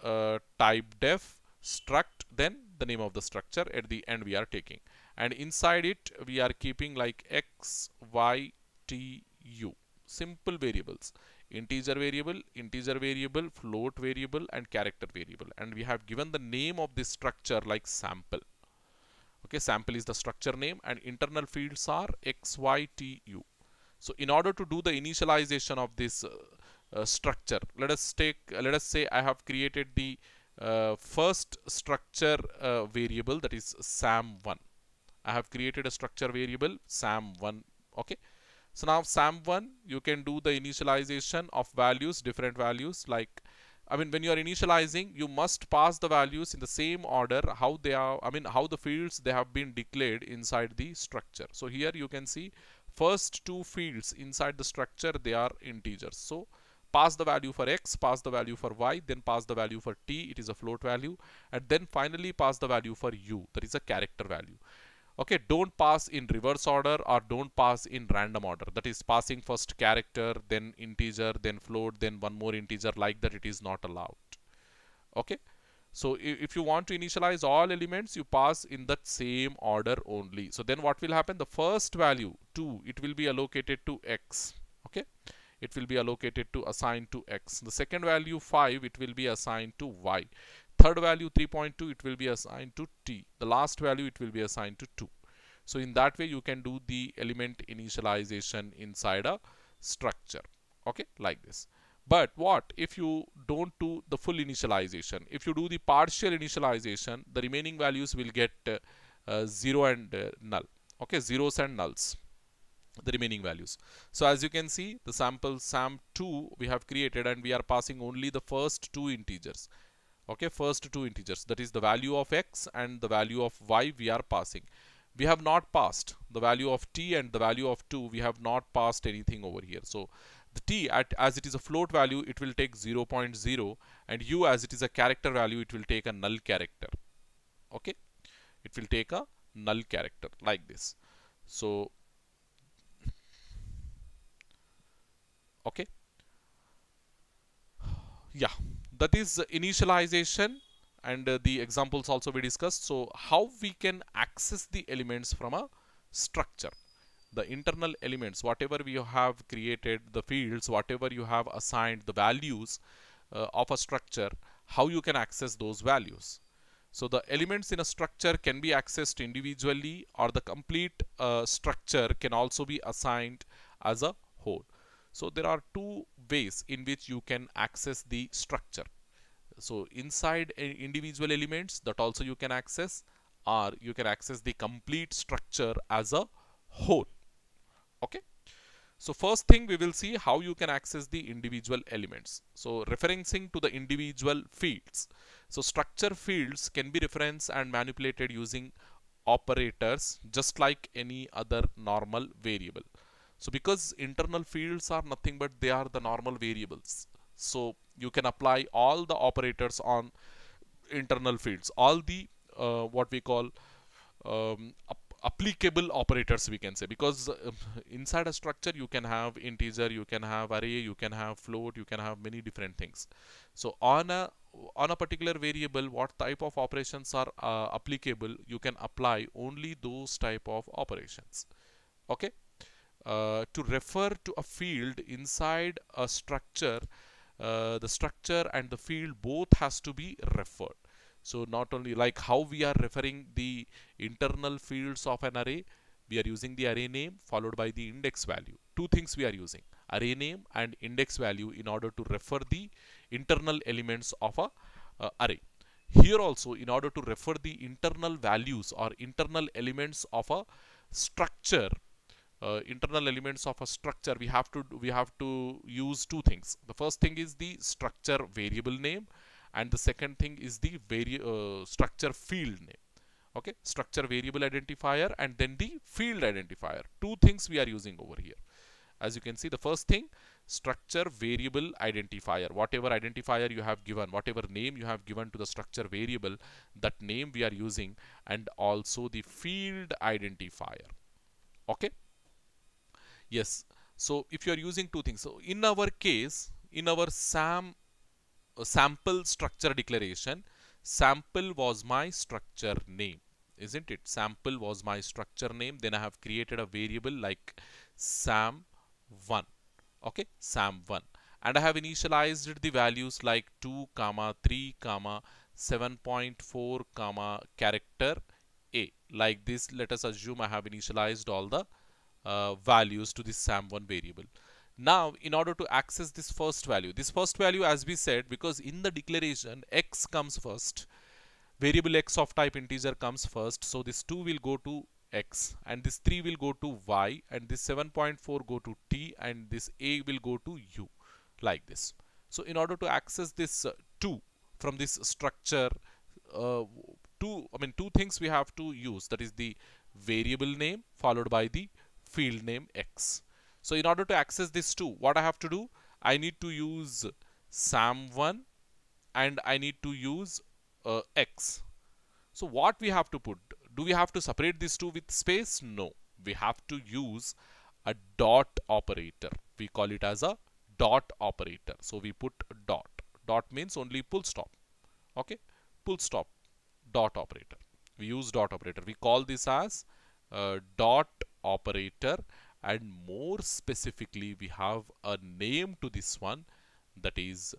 uh, type def, struct, then the name of the structure at the end we are taking. And inside it we are keeping like x, y, t, u. Simple variables integer variable, integer variable, float variable and character variable and we have given the name of this structure like sample. Okay, sample is the structure name and internal fields are x, y, t, u. So in order to do the initialization of this uh, uh, structure, let us take, uh, let us say I have created the uh, first structure uh, variable that is sam1. I have created a structure variable sam1. Okay, so now SAM1, you can do the initialization of values, different values like I mean, when you are initializing, you must pass the values in the same order how they are, I mean, how the fields they have been declared inside the structure. So here you can see first two fields inside the structure, they are integers. So pass the value for x, pass the value for y, then pass the value for t, it is a float value, and then finally pass the value for u, that is a character value okay don't pass in reverse order or don't pass in random order that is passing first character then integer then float then one more integer like that it is not allowed okay so if you want to initialize all elements you pass in that same order only so then what will happen the first value 2 it will be allocated to x okay it will be allocated to assigned to x the second value 5 it will be assigned to y third value 3.2 it will be assigned to t the last value it will be assigned to 2 so in that way you can do the element initialization inside a structure okay like this but what if you don't do the full initialization if you do the partial initialization the remaining values will get uh, uh, 0 and uh, null okay zeros and nulls the remaining values so as you can see the sample sam2 we have created and we are passing only the first two integers okay first two integers that is the value of x and the value of y we are passing we have not passed the value of t and the value of 2 we have not passed anything over here so the t at as it is a float value it will take 0, 0.0 and u as it is a character value it will take a null character okay it will take a null character like this so okay yeah that is initialization and uh, the examples also we discussed. So how we can access the elements from a structure. The internal elements, whatever we have created, the fields, whatever you have assigned, the values uh, of a structure, how you can access those values. So the elements in a structure can be accessed individually or the complete uh, structure can also be assigned as a whole. So there are two ways in which you can access the structure. So inside individual elements that also you can access or you can access the complete structure as a whole. Okay. So first thing we will see how you can access the individual elements. So referencing to the individual fields. So structure fields can be referenced and manipulated using operators just like any other normal variable. So because internal fields are nothing but they are the normal variables. So you can apply all the operators on internal fields, all the uh, what we call um, applicable operators we can say because uh, inside a structure you can have integer you can have array you can have float you can have many different things so on a on a particular variable what type of operations are uh, applicable you can apply only those type of operations okay uh, to refer to a field inside a structure uh, the structure and the field both has to be referred so not only like how we are referring the internal fields of an array we are using the array name followed by the index value two things we are using array name and index value in order to refer the internal elements of a uh, array here also in order to refer the internal values or internal elements of a structure uh, internal elements of a structure we have to we have to use two things the first thing is the structure variable name and the second thing is the vari uh, structure field name okay structure variable identifier and then the field identifier two things we are using over here as you can see the first thing structure variable identifier whatever identifier you have given whatever name you have given to the structure variable that name we are using and also the field identifier okay Yes. So if you are using two things, so in our case, in our SAM uh, sample structure declaration, sample was my structure name, isn't it? Sample was my structure name. Then I have created a variable like SAM1. Okay, SAM1. And I have initialized the values like 2, comma 3, comma 7.4, comma character a. Like this, let us assume I have initialized all the uh, values to the SAM1 variable. Now, in order to access this first value, this first value as we said, because in the declaration x comes first, variable x of type integer comes first, so this 2 will go to x and this 3 will go to y and this 7.4 go to t and this a will go to u like this. So in order to access this uh, 2 from this structure, uh, two I mean two things we have to use that is the variable name followed by the field name X. So in order to access this two, what I have to do? I need to use SAM1 and I need to use uh, X. So what we have to put? Do we have to separate these two with space? No. We have to use a dot operator. We call it as a dot operator. So we put dot. Dot means only pull stop. Okay. Pull stop dot operator. We use dot operator. We call this as uh, dot operator and more specifically we have a name to this one that is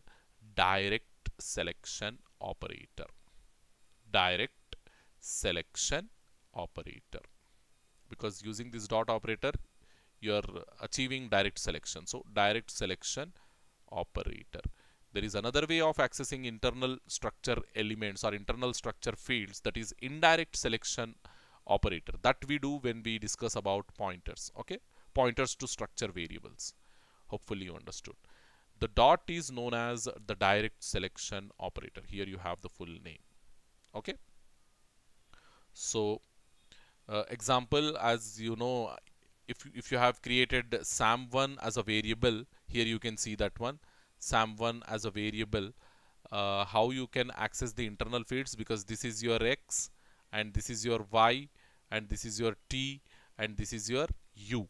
direct selection operator direct selection operator because using this dot operator you're achieving direct selection so direct selection operator there is another way of accessing internal structure elements or internal structure fields that is indirect selection operator that we do when we discuss about pointers okay pointers to structure variables hopefully you understood the dot is known as the direct selection operator here you have the full name okay so uh, example as you know if if you have created sam1 as a variable here you can see that one sam1 as a variable uh, how you can access the internal fields because this is your x and this is your y and this is your t and this is your u.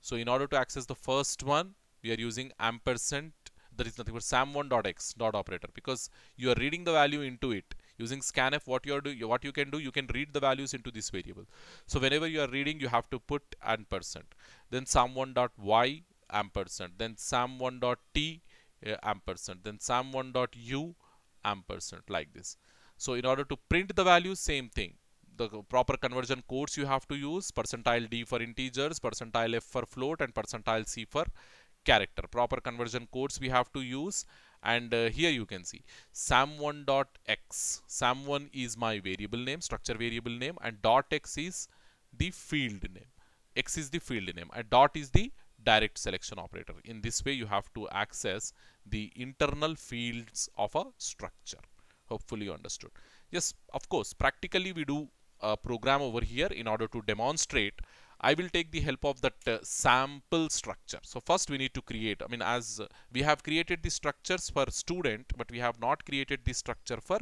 So in order to access the first one, we are using ampersand. There is nothing but sam1.x dot operator because you are reading the value into it. Using scanf, what you are do, what you can do, you can read the values into this variable. So whenever you are reading, you have to put ampersand. Then sam1.y ampersand. Then sam1.t uh, eh, ampersand. Then sam1.u ampersand like this. So in order to print the value, same thing. The proper conversion codes you have to use, percentile D for integers, percentile F for float, and percentile C for character. Proper conversion codes we have to use. And uh, here you can see sam1.x. Sam1 is my variable name, structure variable name, and dot .x is the field name. X is the field name, and dot is the direct selection operator. In this way, you have to access the internal fields of a structure hopefully understood yes of course practically we do a program over here in order to demonstrate I will take the help of that uh, sample structure. So first we need to create, I mean as uh, we have created the structures for student, but we have not created the structure for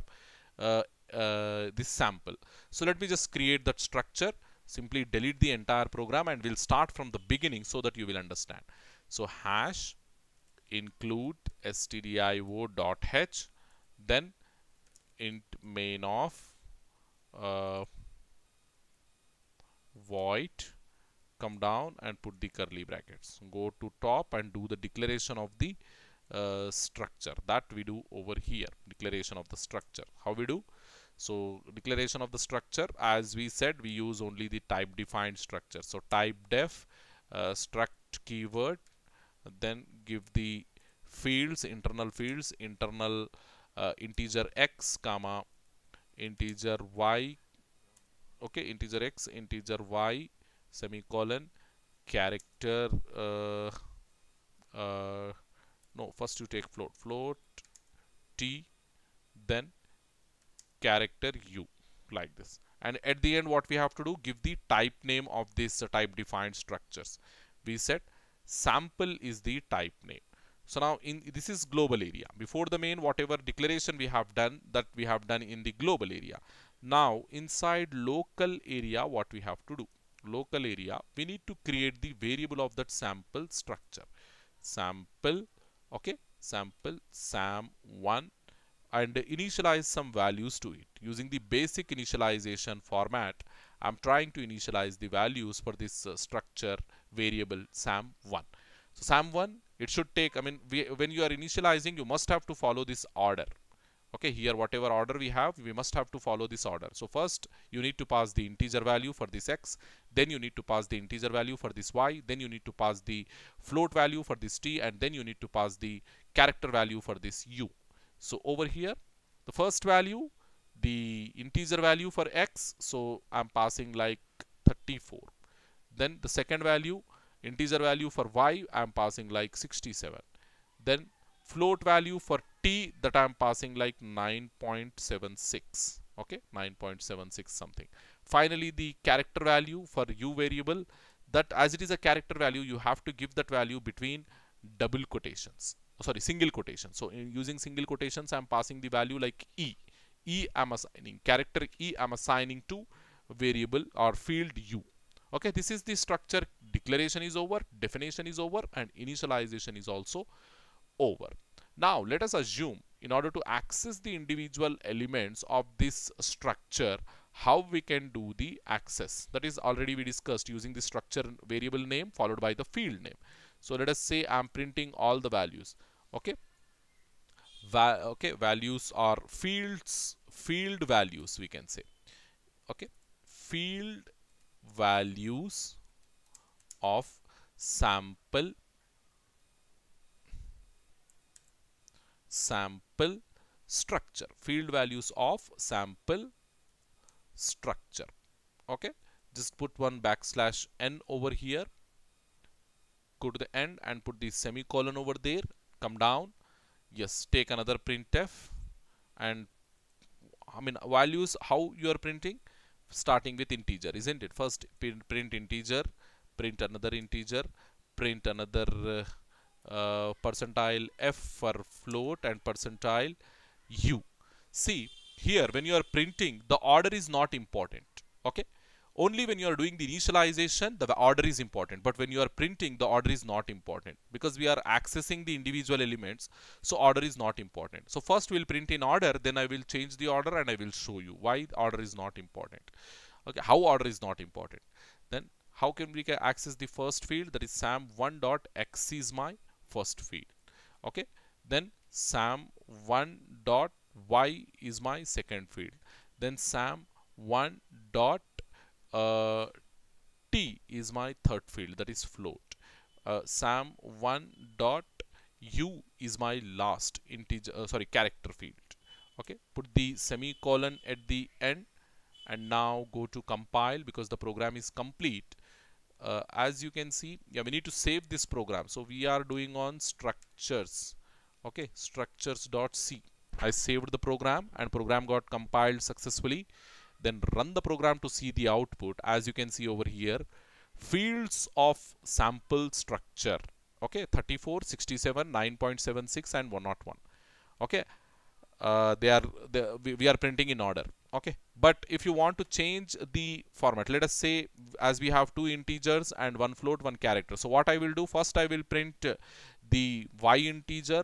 uh, uh, this sample. So let me just create that structure, simply delete the entire program and we'll start from the beginning so that you will understand. So hash include stdio.h then int main of uh, void come down and put the curly brackets go to top and do the declaration of the uh, structure that we do over here declaration of the structure how we do so declaration of the structure as we said we use only the type defined structure so type def uh, struct keyword then give the fields internal fields internal uh, integer x comma integer y okay integer x integer y semicolon character uh, uh, no first you take float float t then character u like this and at the end what we have to do give the type name of this uh, type defined structures we said sample is the type name so now in this is global area. Before the main whatever declaration we have done that we have done in the global area. Now inside local area what we have to do. Local area we need to create the variable of that sample structure. Sample okay sample sam1 and initialize some values to it using the basic initialization format I'm trying to initialize the values for this uh, structure variable sam1 so sam1 it should take i mean we, when you are initializing you must have to follow this order okay here whatever order we have we must have to follow this order so first you need to pass the integer value for this x then you need to pass the integer value for this y then you need to pass the float value for this t and then you need to pass the character value for this u so over here the first value the integer value for x so i'm passing like 34 then the second value integer value for y I'm passing like 67 then float value for t that I'm passing like 9.76 okay 9.76 something finally the character value for u variable that as it is a character value you have to give that value between double quotations sorry single quotation so uh, using single quotations I'm passing the value like e e I'm assigning character e I'm assigning to variable or field u okay this is the structure declaration is over definition is over and initialization is also over now let us assume in order to access the individual elements of this structure how we can do the access that is already we discussed using the structure variable name followed by the field name so let us say i'm printing all the values okay Va okay values are fields field values we can say okay field values of sample sample structure field values of sample structure okay just put one backslash n over here go to the end and put the semicolon over there come down yes take another printf and I mean values how you are printing starting with integer isn't it first print integer print another integer print another uh, uh, percentile f for float and percentile u see here when you are printing the order is not important okay only when you are doing the initialization, the, order is important. But when you are printing, the order is not important because we are accessing the individual elements. So order is not important. So first we'll print in order, then I will change the order and I will show you why order is not important. Okay, how order is not important. Then how can we access the first field? That is one dot x is my first field. Okay, then sam one dot y is my second field. Then sam1 dot uh, T is my third field that is float. Uh, Sam one dot U is my last integer uh, sorry character field. Okay, put the semicolon at the end and now go to compile because the program is complete. Uh, as you can see, yeah, we need to save this program. So we are doing on structures. Okay, structures.c. I saved the program and program got compiled successfully then run the program to see the output as you can see over here fields of sample structure okay 34 67 9.76 and 101 okay uh, they are we are printing in order okay but if you want to change the format let us say as we have two integers and one float one character so what i will do first i will print uh, the y integer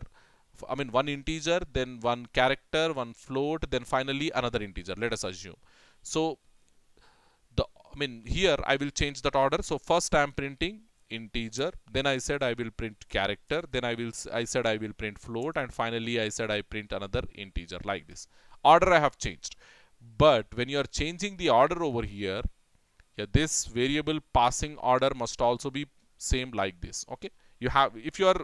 i mean one integer then one character one float then finally another integer let us assume so the I mean here I will change that order so first I am printing integer then I said I will print character then I will I said I will print float and finally I said I print another integer like this order I have changed but when you are changing the order over here yeah, this variable passing order must also be same like this okay you have if you are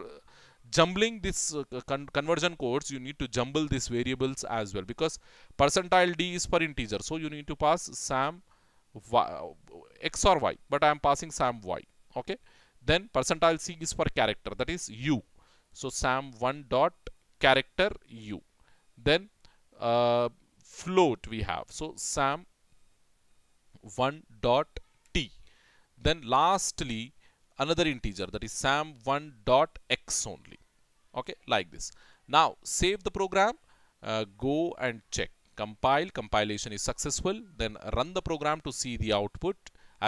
jumbling this uh, con conversion codes, you need to jumble these variables as well because percentile d is per integer. So you need to pass sam y, uh, x or y, but I am passing sam y. Okay. Then percentile c is for character, that is u. So sam one dot character u. Then uh, float we have. So sam one dot t. Then lastly another integer that is sam1 dot x only okay like this now save the program uh, go and check compile compilation is successful then run the program to see the output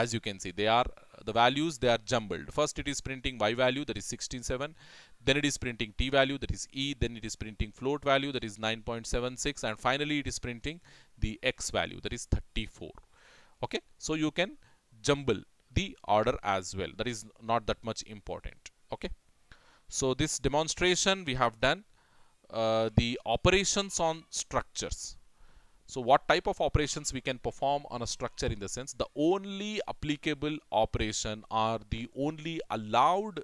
as you can see they are the values they are jumbled first it is printing y value that is 167 then it is printing t value that is e then it is printing float value that is 9.76 and finally it is printing the x value that is 34 okay so you can jumble the order as well that is not that much important okay so this demonstration we have done uh, the operations on structures. So what type of operations we can perform on a structure in the sense the only applicable operation or the only allowed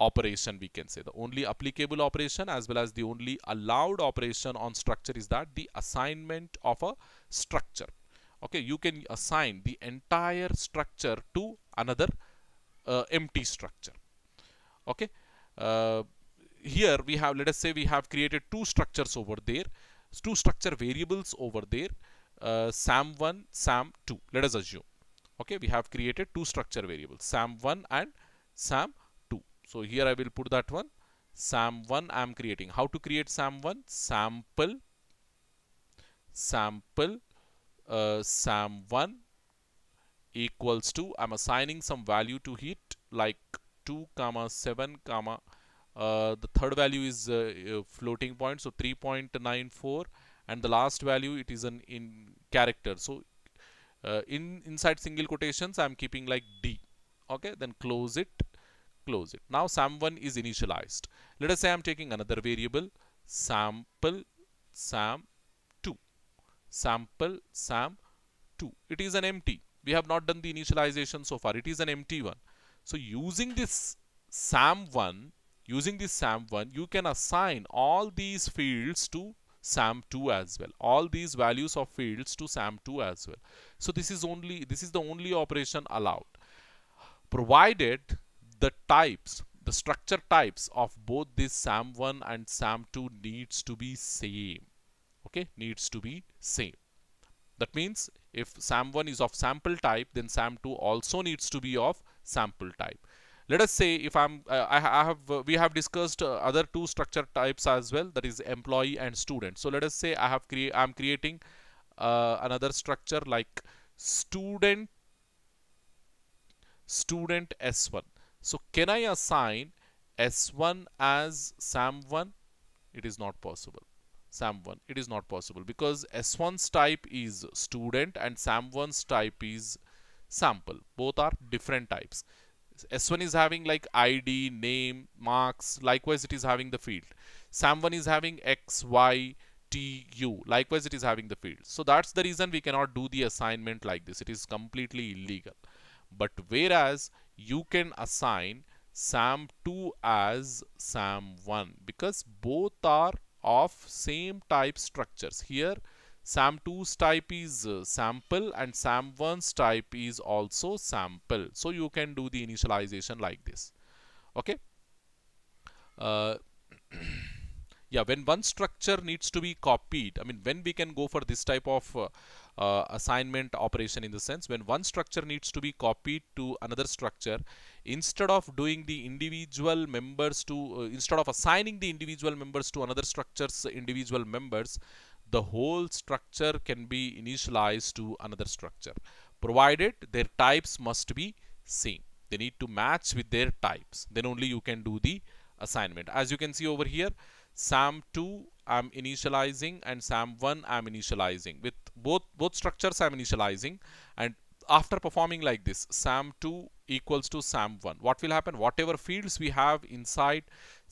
operation we can say the only applicable operation as well as the only allowed operation on structure is that the assignment of a structure okay you can assign the entire structure to another uh, empty structure okay uh, here we have let us say we have created two structures over there two structure variables over there uh, sam1 sam2 let us assume okay we have created two structure variables sam1 and sam2 so here i will put that one sam1 i am creating how to create sam1 sample sample uh, sam1 equals to i'm assigning some value to it like 2 comma 7 comma uh, the third value is uh, uh floating point so 3.94 and the last value it is an in character so uh, in inside single quotations I'm keeping like D okay then close it close it now sam1 is initialized let us say I'm taking another variable sample sam2 sample sam2 it is an empty we have not done the initialization so far it is an empty one so using this SAM1, using this SAM1, you can assign all these fields to SAM2 as well. All these values of fields to SAM2 as well. So this is only this is the only operation allowed. Provided the types, the structure types of both this SAM1 and SAM2 needs to be same. Okay, needs to be same. That means if SAM1 is of sample type, then SAM2 also needs to be of sample type. Let us say if I'm, uh, I, I, have, uh, we have discussed uh, other two structure types as well, that is employee and student. So let us say I have create, I'm creating uh, another structure like student, student S1. So can I assign S1 as SAM1? It is not possible. SAM1. It is not possible because S1's type is student and SAM1's type is sample. Both are different types. S1 is having like ID, name, marks. Likewise, it is having the field. SAM1 is having X, Y, T, U. Likewise, it is having the field. So that's the reason we cannot do the assignment like this. It is completely illegal. But whereas you can assign SAM2 as SAM1 because both are of same type structures. Here, SAM2's type is uh, sample and SAM1's type is also sample. So you can do the initialization like this. Okay. Uh, yeah, when one structure needs to be copied, I mean, when we can go for this type of uh, uh, assignment operation in the sense when one structure needs to be copied to another structure, instead of doing the individual members to, uh, instead of assigning the individual members to another structure's individual members, the whole structure can be initialized to another structure provided their types must be same they need to match with their types then only you can do the assignment as you can see over here sam2 i'm initializing and sam1 i'm initializing with both both structures i'm initializing and after performing like this sam2 equals to sam1 what will happen whatever fields we have inside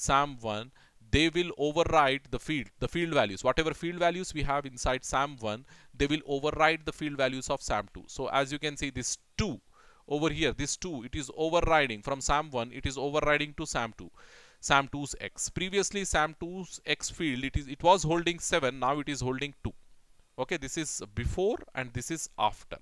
sam1 they will override the field, the field values. Whatever field values we have inside SAM1, they will override the field values of SAM2. So as you can see, this 2 over here, this 2, it is overriding from SAM1, it is overriding to SAM2. SAM2's X. Previously, SAM2's X field, it is it was holding 7, now it is holding 2. Okay, this is before and this is after.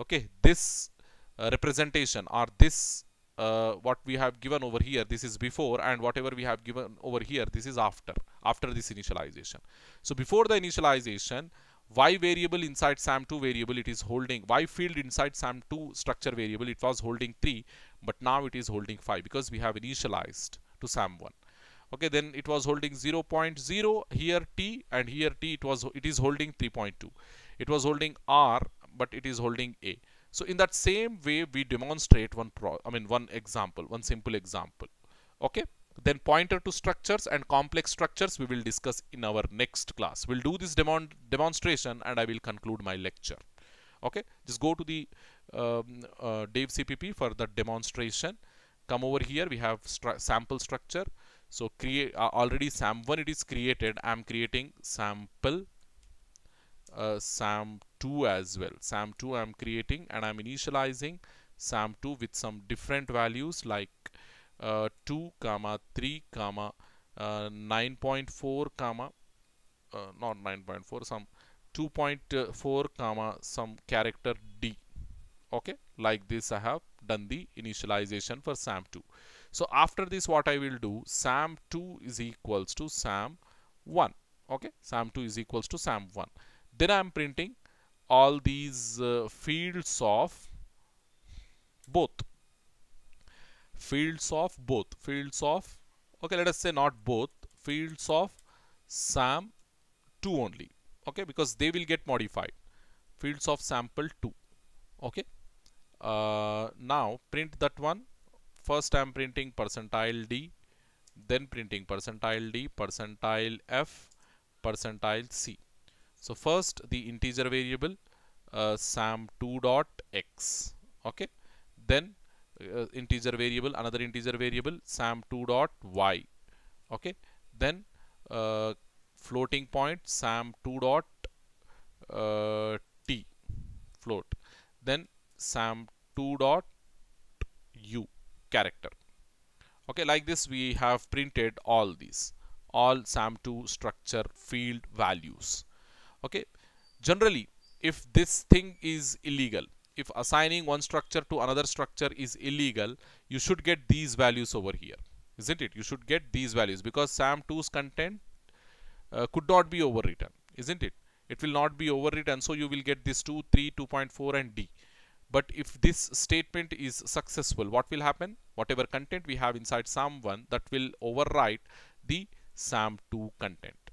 Okay, this uh, representation or this uh, what we have given over here this is before and whatever we have given over here this is after after this initialization so before the initialization y variable inside sam2 variable it is holding y field inside sam2 structure variable it was holding 3 but now it is holding 5 because we have initialized to sam1 okay then it was holding 0, 0.0 here t and here t it was it is holding 3.2 it was holding r but it is holding a so in that same way, we demonstrate one, pro I mean, one example, one simple example. Okay. Then pointer to structures and complex structures we will discuss in our next class. We'll do this demon demonstration and I will conclude my lecture. Okay. Just go to the um, uh, Dave CPP for the demonstration. Come over here. We have stru sample structure. So create uh, already SAM1 it is created. I'm creating sample uh, SAM 2 as well. SAM2 I'm creating and I'm initializing SAM2 with some different values like uh, 2 comma 3 comma uh, 9.4 comma uh, not 9.4 some 2.4 uh, comma some character d okay like this I have done the initialization for SAM2 so after this what I will do SAM2 is equals to SAM1 okay SAM2 is equals to SAM1 then I'm printing all these uh, fields of both fields of both fields of okay let us say not both fields of sam 2 only okay because they will get modified fields of sample 2 okay uh, now print that one first I'm printing percentile D then printing percentile D percentile F percentile C so first the integer variable uh, sam2 dot x okay then uh, integer variable another integer variable sam2 dot y okay then uh, floating point sam2 dot uh, t float then sam2 dot u character okay like this we have printed all these all sam2 structure field values okay generally if this thing is illegal if assigning one structure to another structure is illegal you should get these values over here isn't it you should get these values because sam2's content uh, could not be overwritten isn't it it will not be overwritten so you will get this 2 3 2.4 and d but if this statement is successful what will happen whatever content we have inside sam1 that will overwrite the sam2 content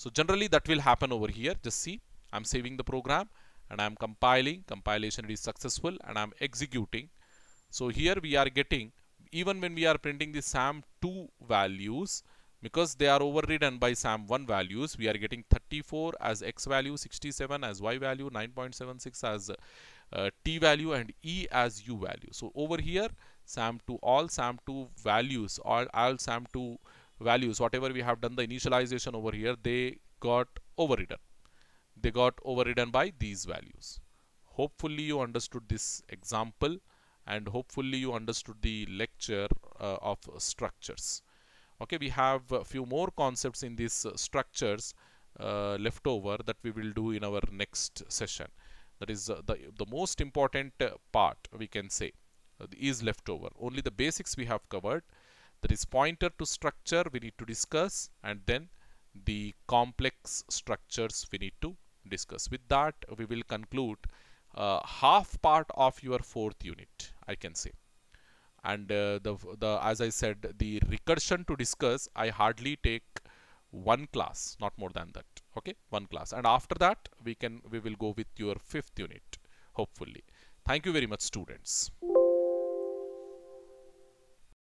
so generally that will happen over here. Just see, I'm saving the program and I'm compiling. Compilation is successful and I'm executing. So here we are getting, even when we are printing the SAM2 values, because they are overridden by SAM1 values, we are getting 34 as X value, 67 as Y value, 9.76 as uh, T value and E as U value. So over here, SAM2, all SAM2 values, all, all SAM2 values whatever we have done the initialization over here they got overridden they got overridden by these values hopefully you understood this example and hopefully you understood the lecture uh, of structures okay we have a few more concepts in these uh, structures uh, left over that we will do in our next session that is uh, the, the most important uh, part we can say uh, is left over only the basics we have covered that is pointer to structure we need to discuss and then the complex structures we need to discuss. With that we will conclude uh, half part of your fourth unit I can say and uh, the, the as I said the recursion to discuss I hardly take one class not more than that okay one class and after that we can we will go with your fifth unit hopefully thank you very much students